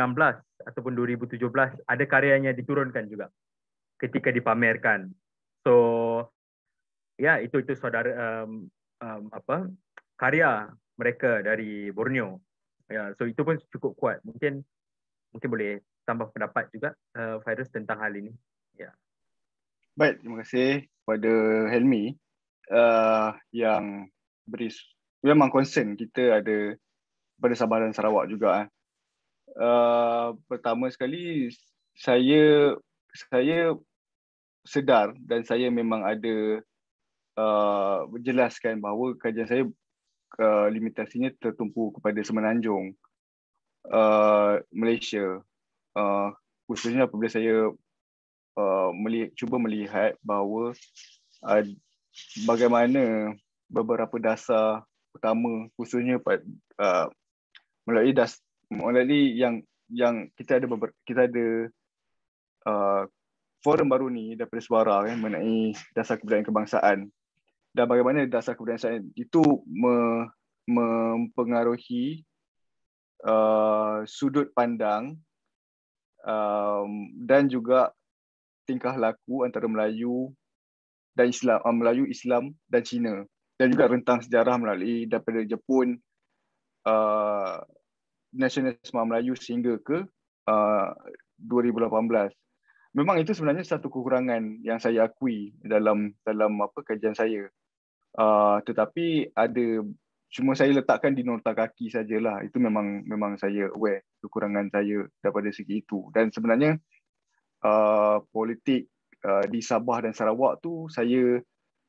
ataupun 2017 ada karyanya diturunkan juga ketika dipamerkan. So ya, yeah, itu itu saudara um, um, apa? karya mereka dari Borneo. Ya, yeah, so itu pun cukup kuat. Mungkin mungkin boleh tambah pendapat juga uh, virus tentang hal ini. Ya. Yeah. Baik, terima kasih kepada Helmi uh, yang beri memang concern kita ada pada Sabah dan Sarawak juga. Eh. Uh, pertama sekali saya saya sedar dan saya memang ada uh, jelaskan bahawa kajian saya Uh, limitasinya tertumpu kepada Semenanjung uh, Malaysia uh, khususnya apabila saya uh, meli- cuba melihat bahawa uh, bagaimana beberapa dasar utama khususnya pada uh, melalui das melalui yang yang kita ada kita ada uh, forum baru ni daripada suara kan mengenai dasar kebudayaan kebangsaan dan bagaimana dasar kebudayaan saya itu mempengaruhi uh, sudut pandang um, dan juga tingkah laku antara Melayu dan Islam uh, Melayu Islam dan Cina dan juga rentang sejarah melalui daripada Jepun uh, nasionalisme Melayu sehingga ke uh, 2018 Memang itu sebenarnya satu kekurangan yang saya akui dalam dalam apa kajian saya. Ah, tetapi ada cuma saya letakkan di nota kaki sajalah itu memang memang saya aware kekurangan saya daripada segi itu dan sebenarnya uh, politik uh, di Sabah dan Sarawak tu saya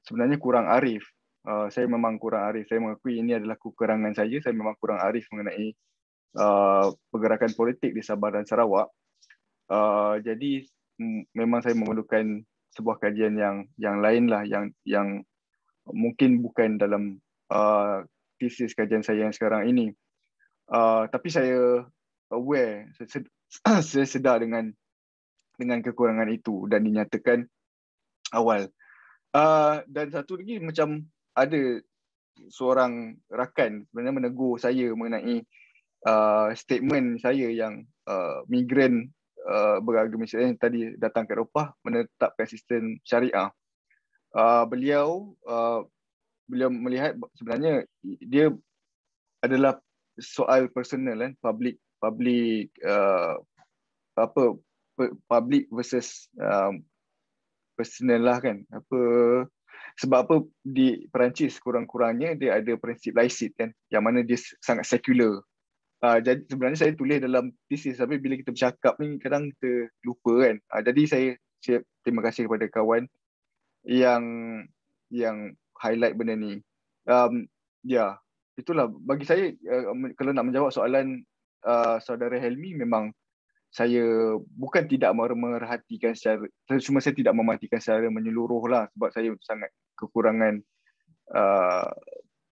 sebenarnya kurang arif uh, saya memang kurang arif saya mengakui ini adalah kekurangan saya saya memang kurang arif mengenai uh, pergerakan politik di Sabah dan Sarawak uh, jadi memang saya memerlukan sebuah kajian yang yang lainlah yang yang mungkin bukan dalam uh, thesis kajian saya yang sekarang ini. Uh, tapi saya aware, saya, sed- [clears throat] saya sedar dengan dengan kekurangan itu dan dinyatakan awal. Uh, dan satu lagi macam ada seorang rakan sebenarnya menegur saya mengenai uh, statement saya yang uh, migran uh, beragama Islam tadi datang ke Eropah menetapkan sistem syariah. Ah, beliau uh, beliau melihat sebenarnya dia adalah soal personal kan eh? public public uh, apa public versus um, personal lah kan apa sebab apa di Perancis kurang-kurangnya dia ada prinsip laisit kan yang mana dia sangat secular Uh, jadi sebenarnya saya tulis dalam thesis tapi bila kita bercakap ni kadang kita lupa kan. Uh, jadi saya, saya terima kasih kepada kawan yang yang highlight benda ni. Um, ya, yeah. itulah bagi saya uh, kalau nak menjawab soalan uh, saudara Helmi memang saya bukan tidak merhatikan secara cuma saya tidak mematikan secara menyeluruh lah sebab saya sangat kekurangan uh,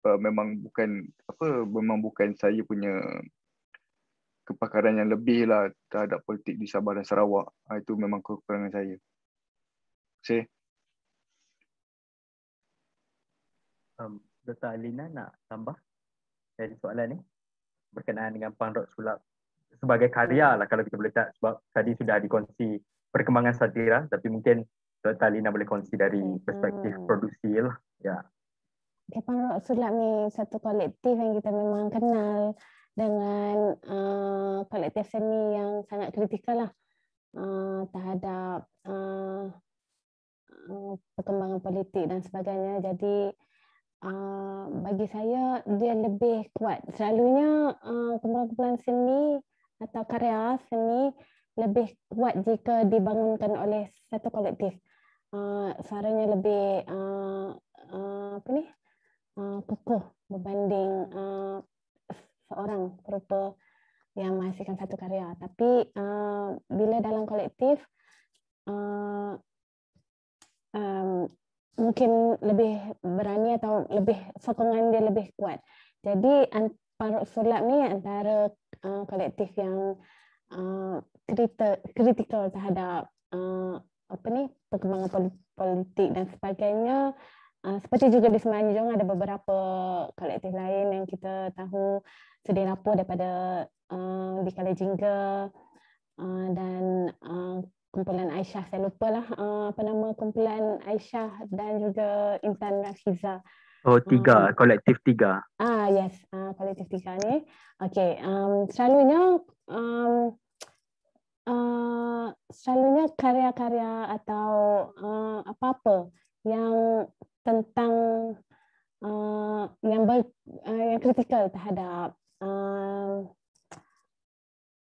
uh, memang bukan apa memang bukan saya punya kepakaran yang lebih lah terhadap politik di Sabah dan Sarawak. Ah, itu memang kekurangan saya. Saya. Okay. um, Dr. Alina nak tambah dari soalan ni berkenaan dengan Pang Rok Sulap sebagai karya lah kalau kita boleh cakap sebab tadi sudah dikongsi perkembangan satira tapi mungkin Dr. Alina boleh kongsi dari hmm. perspektif hmm. produksi lah. Ya. Okay, ya, Pang Rok Sulap ni satu kolektif yang kita memang kenal dengan uh, kolektif seni yang sangat kritikal lah uh, terhadap uh, uh perkembangan politik dan sebagainya. Jadi Ah, bagi saya dia lebih kuat. Selalunya uh, kumpulan-kumpulan seni atau karya seni lebih kuat jika dibangunkan oleh satu kolektif. Uh, ah, suaranya lebih uh, uh, apa ni? Uh, kukuh berbanding uh, seorang rupa yang menghasilkan satu karya. Tapi uh, bila dalam kolektif uh, um, mungkin lebih berani atau lebih sokongan dia lebih kuat. Jadi antara Sulap ni antara uh, kolektif yang uh, kritik kritikal terhadap uh, apa ni perkembangan politik dan sebagainya. Uh, seperti juga di Semenanjung ada beberapa kolektif lain yang kita tahu sedih lapor daripada uh, di Kalajingga uh, dan uh, kumpulan Aisyah saya lupa lah uh, apa nama kumpulan Aisyah dan juga Intan Rafiza. Oh tiga, um, kolektif tiga. Ah yes, uh, kolektif tiga ni. Okay, um, selalunya um, uh, selalunya karya-karya atau uh, apa-apa yang tentang uh, yang ber, uh, yang kritikal terhadap uh,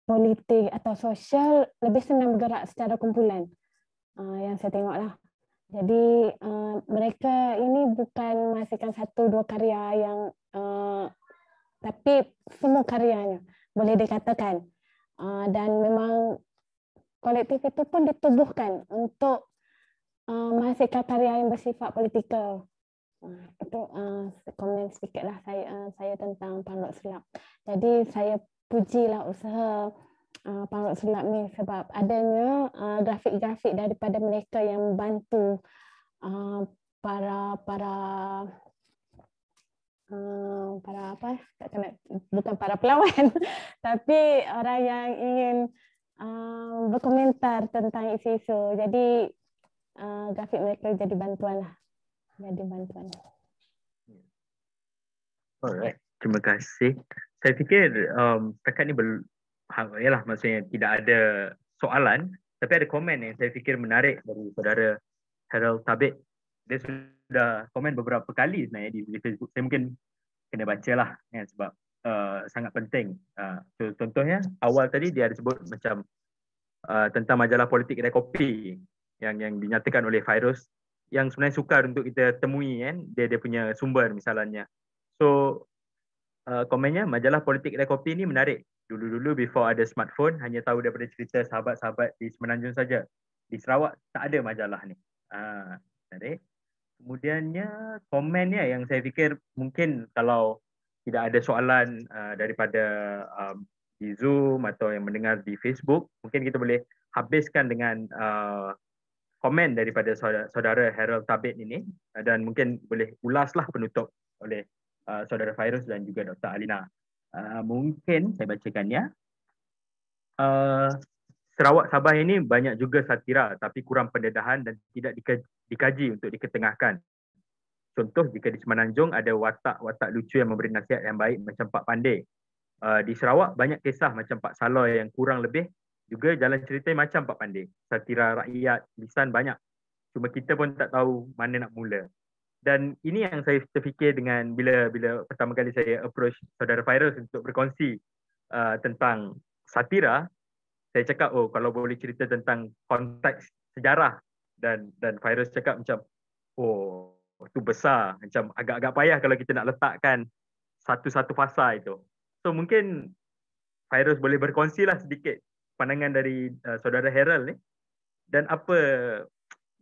politik atau sosial lebih senang bergerak secara kumpulan uh, yang saya tengoklah Jadi uh, mereka ini bukan menghasilkan satu dua karya yang uh, tapi semua karyanya boleh dikatakan uh, dan memang kolektif itu pun ditubuhkan untuk uh, menghasilkan karya yang bersifat politikal. Uh, itu uh, komen sedikitlah saya, uh, saya tentang Pandok Silap. Jadi saya pujilah usaha uh, para sulap ni sebab adanya uh, grafik-grafik daripada mereka yang membantu uh, para para Uh, para apa tak kena bukan para pelawan [laughs] tapi orang yang ingin uh, berkomentar tentang isu-isu jadi uh, grafik mereka jadi bantuan lah jadi bantuan alright terima kasih saya fikir um, setakat ni bel- ha, yalah, maksudnya tidak ada soalan tapi ada komen yang saya fikir menarik dari saudara Harold Tabit. Dia sudah komen beberapa kali sebenarnya di Facebook. Saya mungkin kena bacalah ya, sebab uh, sangat penting. Uh, contohnya awal tadi dia ada sebut macam uh, tentang majalah politik kedai kopi yang yang dinyatakan oleh virus yang sebenarnya sukar untuk kita temui kan dia dia punya sumber misalnya. So Eh, komennya majalah politik dan kopi ni menarik. Dulu-dulu before ada smartphone hanya tahu daripada cerita sahabat-sahabat di Semenanjung saja. Di Sarawak tak ada majalah ni. Ah, menarik. Kemudiannya komen komennya yang saya fikir mungkin kalau tidak ada soalan eh, daripada eh, di Zoom atau yang mendengar di Facebook, mungkin kita boleh habiskan dengan komen daripada saudara Harold Tabit ini dan mungkin boleh ulaslah penutup oleh Uh, saudara Fairuz dan juga Dr. Alina. Uh, mungkin saya bacakan ya. Uh, Sarawak Sabah ini banyak juga satira tapi kurang pendedahan dan tidak dikaji, dikaji untuk diketengahkan. Contoh jika di Semenanjung ada watak-watak lucu yang memberi nasihat yang baik macam Pak Pandai. Uh, di Sarawak banyak kisah macam Pak Saloy yang kurang lebih juga jalan cerita macam Pak Pandai. Satira rakyat, lisan banyak. Cuma kita pun tak tahu mana nak mula dan ini yang saya terfikir dengan bila bila pertama kali saya approach saudara virus untuk berkongsi uh, tentang satira saya cakap oh kalau boleh cerita tentang konteks sejarah dan dan virus cakap macam oh tu besar macam agak-agak payah kalau kita nak letakkan satu-satu fasa itu so mungkin virus boleh lah sedikit pandangan dari uh, saudara Harold ni dan apa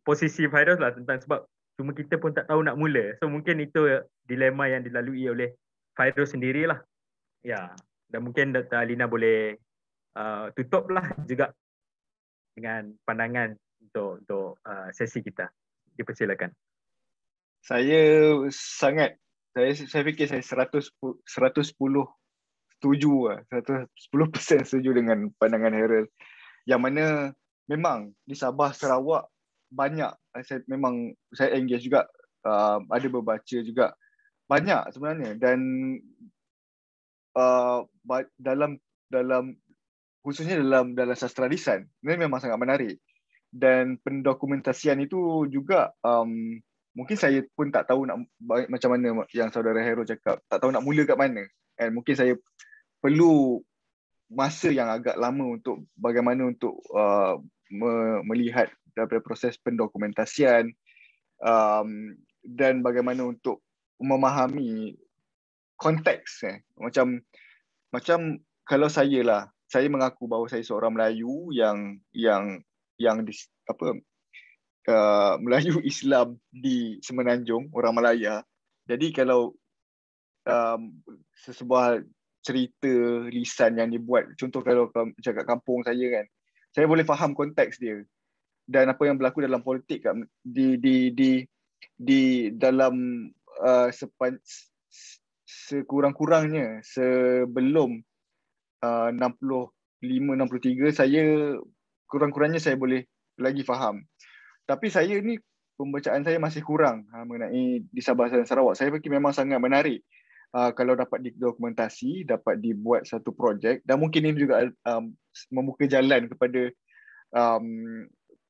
posisi virus lah tentang sebab Cuma kita pun tak tahu nak mula. So mungkin itu dilema yang dilalui oleh Fairo sendirilah. Ya. Yeah. Dan mungkin Dr. Alina boleh uh, tutuplah juga dengan pandangan untuk, untuk uh, sesi kita. Dipersilakan. Saya sangat, saya, saya fikir saya 110 setuju lah. 110% setuju dengan pandangan Harold. Yang mana memang di Sabah, Sarawak banyak saya memang saya engage juga uh, ada berbaca juga banyak sebenarnya dan uh, dalam dalam khususnya dalam dalam sastra lisan ini memang sangat menarik dan pendokumentasian itu juga um, mungkin saya pun tak tahu nak macam mana yang saudara Hero cakap tak tahu nak mula kat mana dan mungkin saya perlu masa yang agak lama untuk bagaimana untuk uh, me- melihat daripada proses pendokumentasian um, dan bagaimana untuk memahami konteks eh. macam macam kalau saya lah saya mengaku bahawa saya seorang Melayu yang yang yang di, apa uh, [laughs] Melayu Islam di Semenanjung orang Melaya jadi kalau um, sesebuah cerita lisan yang dibuat contoh kalau cakap kampung saya kan saya boleh faham konteks dia dan apa yang berlaku dalam politik kat, di di di di dalam uh, sepan, sekurang-kurangnya sebelum uh, 65 63 saya kurang-kurangnya saya boleh lagi faham tapi saya ni pembacaan saya masih kurang ha, mengenai di Sabah dan Sarawak saya fikir memang sangat menarik uh, kalau dapat didokumentasi dapat dibuat satu projek dan mungkin ini juga um, membuka jalan kepada um,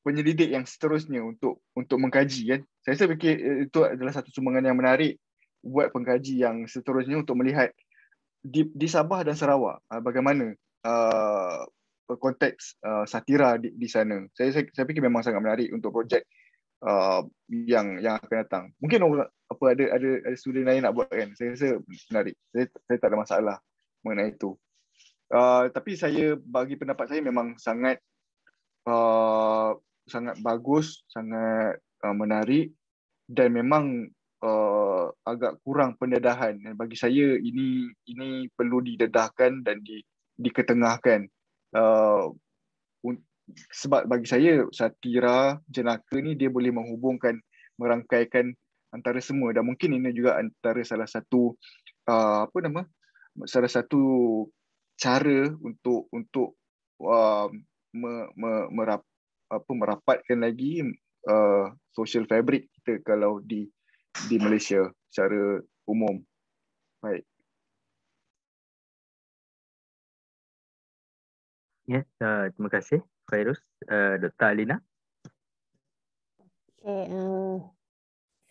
penyelidik yang seterusnya untuk untuk mengkaji kan. Saya rasa fikir eh, itu adalah satu sumbangan yang menarik buat pengkaji yang seterusnya untuk melihat di, di Sabah dan Sarawak ah, bagaimana uh, konteks uh, satira di, di sana. Saya, saya saya fikir memang sangat menarik untuk projek uh, yang yang akan datang. Mungkin apa ada ada ada student lain nak buat kan. Saya rasa menarik. Saya saya tak ada masalah mengenai itu. Uh, tapi saya bagi pendapat saya memang sangat uh, sangat bagus, sangat uh, menarik dan memang uh, agak kurang pendedahan. Dan bagi saya ini ini perlu didedahkan dan di diketengahkan. Uh, un, sebab bagi saya satira jenaka ni dia boleh menghubungkan merangkaikan antara semua dan mungkin ini juga antara salah satu uh, apa nama salah satu cara untuk untuk uh, me, me, merap, apa merapatkan lagi uh, social fabric kita kalau di di Malaysia secara umum. Baik. Ya, uh, terima kasih Fairuz, uh, Dr. Alina. Okay, um, uh,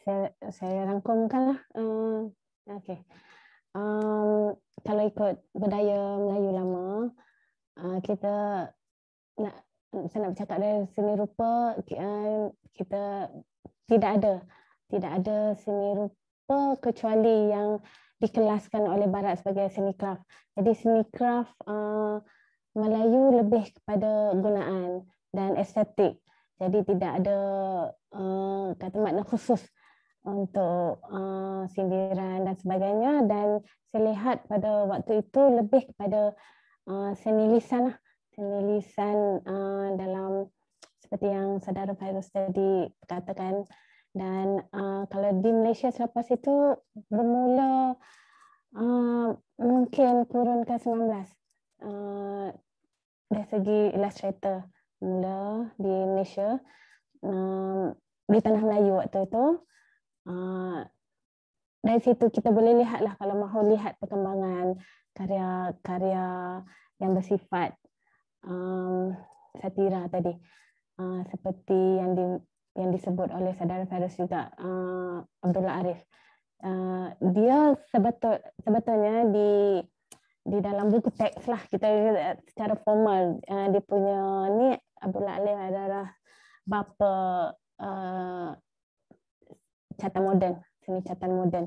saya saya rangkumkan lah. Um, uh, okay. Um, kalau ikut budaya Melayu lama, uh, kita nak Hmm, saya nak bercakap dari seni rupa kita tidak ada tidak ada seni rupa kecuali yang dikelaskan oleh barat sebagai seni craft. Jadi seni craft uh, Melayu lebih kepada gunaan dan estetik. Jadi tidak ada uh, kata makna khusus untuk uh, sindiran dan sebagainya dan saya lihat pada waktu itu lebih kepada seni lisan lah penulisan uh, eh, dalam seperti yang saudara virus tadi katakan dan uh, kalau di Malaysia selepas itu bermula uh, mungkin kurun ke-19 uh, dari segi illustrator mula di Malaysia um, di Tanah Melayu waktu itu uh, dari situ kita boleh lihatlah kalau mahu lihat perkembangan karya-karya yang bersifat um, satira tadi uh, seperti yang di, yang disebut oleh saudara Faris juga uh, Abdullah Arif uh, dia sebetul sebetulnya di di dalam buku teks lah kita secara formal uh, dia punya ni Abdullah Arif adalah bapa uh, catatan moden seni catatan moden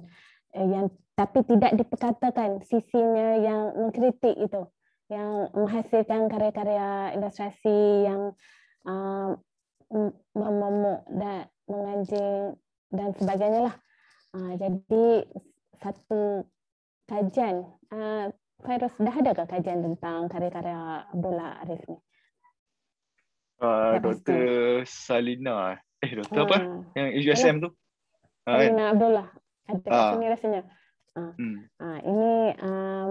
uh, yang tapi tidak diperkatakan sisinya yang mengkritik itu yang menghasilkan karya-karya ilustrasi yang uh, memamuk dan menganjing dan sebagainya lah. Uh, jadi satu kajian, uh, Fairos dah ada ke kajian tentang karya-karya bola Arif ni? Uh, Dr. Salina, eh Dr. Uh, apa? Ah. Yang USM tu? Ah, kan? Salina uh, Abdullah, ada uh, sini rasanya. Uh, hmm. uh, ini um,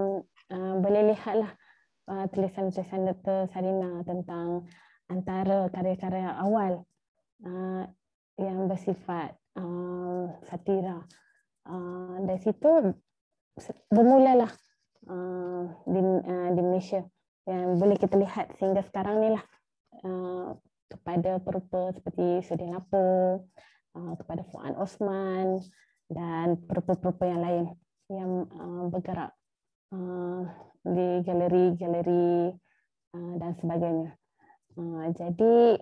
uh, boleh lihatlah lah. Uh, tulisan-tulisan uh, Dr. Sarina tentang antara karya-karya awal uh, yang bersifat uh, satira. Uh, dari situ bermulalah uh, di, uh, di Malaysia yang boleh kita lihat sehingga sekarang ni lah uh, kepada perupa seperti Sudin Lapo, uh, kepada Fuad Osman dan perupa-perupa yang lain yang uh, bergerak uh, di galeri-galeri uh, eh, dan sebagainya. Uh, jadi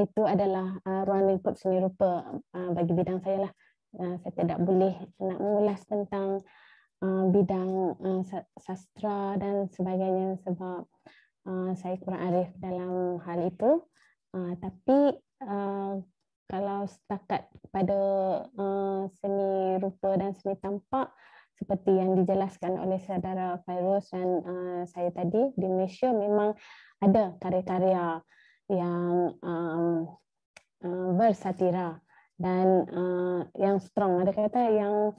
itu adalah uh, ruang lingkup seni rupa uh, bagi bidang saya lah. Uh, saya tidak boleh nak mengulas tentang uh, bidang uh, sastra dan sebagainya sebab uh, saya kurang arif dalam hal itu. Uh, tapi uh, kalau setakat pada uh, seni rupa dan seni tampak uh, seperti yang dijelaskan oleh saudara Fairuz dan uh, saya tadi di Malaysia memang ada karya-karya yang um, uh, bersatira dan uh, yang strong ada kata yang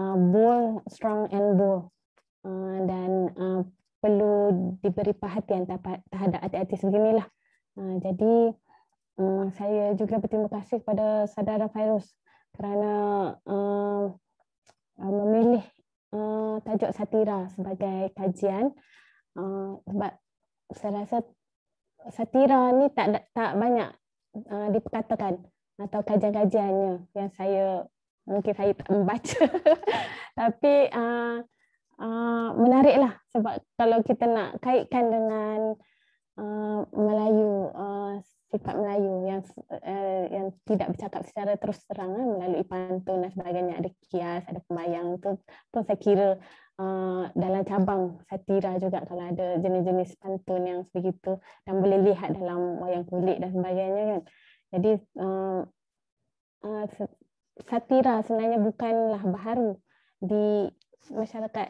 uh, bold strong and bold uh, dan uh, perlu diberi perhatian terhadap hati-hati seginilah uh, jadi um, saya juga berterima kasih kepada saudara Fairuz kerana uh, memilih Eh, tajuk satira sebagai kajian eh, sebab saya rasa satira ni tak tak banyak uh, diperkatakan atau kajian-kajiannya yang saya mungkin saya tak membaca [laughs] tapi menariklah sebab kalau kita nak kaitkan dengan cakap Melayu yang uh, yang tidak bercakap secara terus terang uh, melalui pantun dan sebagainya ada kias ada pembayang tu tu saya kira uh, dalam cabang satira juga kalau ada jenis-jenis pantun yang begitu dan boleh lihat dalam wayang kulit dan sebagainya kan jadi uh, uh, satira sebenarnya bukanlah baru di masyarakat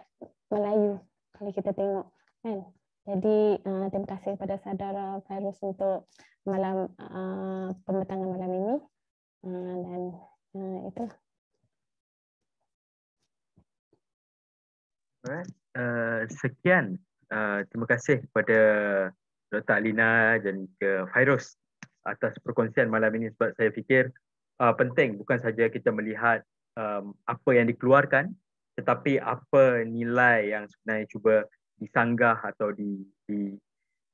Melayu kalau kita tengok kan jadi uh, terima kasih kepada saudara Virus untuk malam uh, pembentangan malam ini uh, dan uh, itu. Alright. Uh, sekian. Uh, terima kasih kepada Dr. Alina dan ke Virus atas perkongsian malam ini sebab saya fikir uh, penting bukan saja kita melihat um, apa yang dikeluarkan tetapi apa nilai yang sebenarnya cuba disanggah atau di, di,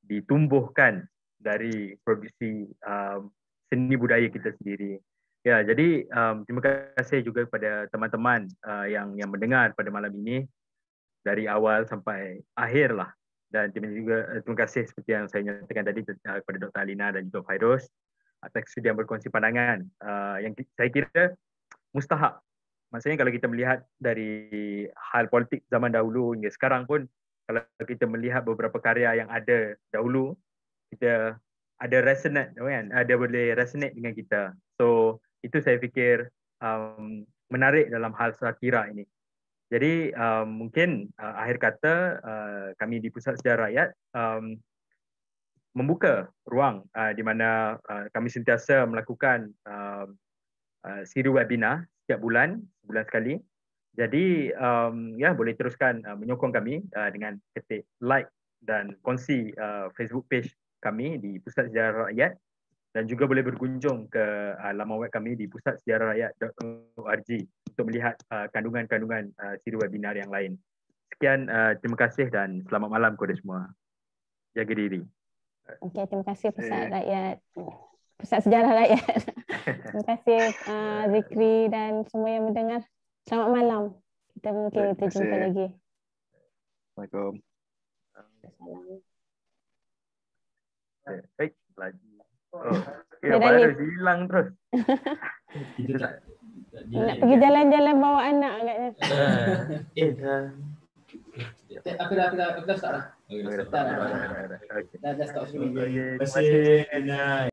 ditumbuhkan dari produksi um, seni budaya kita sendiri. Ya, jadi um, terima kasih juga kepada teman-teman uh, yang yang mendengar pada malam ini dari awal sampai akhir lah. Dan terima juga uh, terima kasih seperti yang saya nyatakan tadi uh, kepada Dr. Alina dan juga Fairos atas sudi berkongsi pandangan uh, yang saya kira mustahak. Maksudnya kalau kita melihat dari hal politik zaman dahulu hingga sekarang pun kalau kita melihat beberapa karya yang ada dahulu kita ada resonate kan ada ah, boleh resonate dengan kita so itu saya fikir um, menarik dalam hal sakira ini jadi um, mungkin uh, akhir kata uh, kami di pusat sejarah rakyat um, membuka ruang uh, di mana uh, kami sentiasa melakukan um, uh, uh, siri webinar setiap bulan bulan sekali jadi um, ya boleh teruskan uh, menyokong kami uh, dengan ketik like dan kongsi uh, Facebook page kami di Pusat Sejarah Rakyat dan juga boleh berkunjung ke uh, laman web kami di pusatsejarahrakyat.org untuk melihat uh, kandungan-kandungan uh, siri webinar yang lain. Sekian uh, terima kasih dan selamat malam kepada semua. Jaga diri. Okey terima kasih Pusat eh. Rakyat. Pusat Sejarah Rakyat. [laughs] terima kasih uh, Zikri dan semua yang mendengar. Selamat malam. Kita mungkin kita jumpa lagi. Assalamualaikum. Baik, lagi. Oh, ya, dah hilang terus. Nak pergi jalan-jalan bawa anak agaknya. Eh, eh aku dah aku dah aku dah start dah. Okay, dah start dah. Dah dah start. Terima kasih.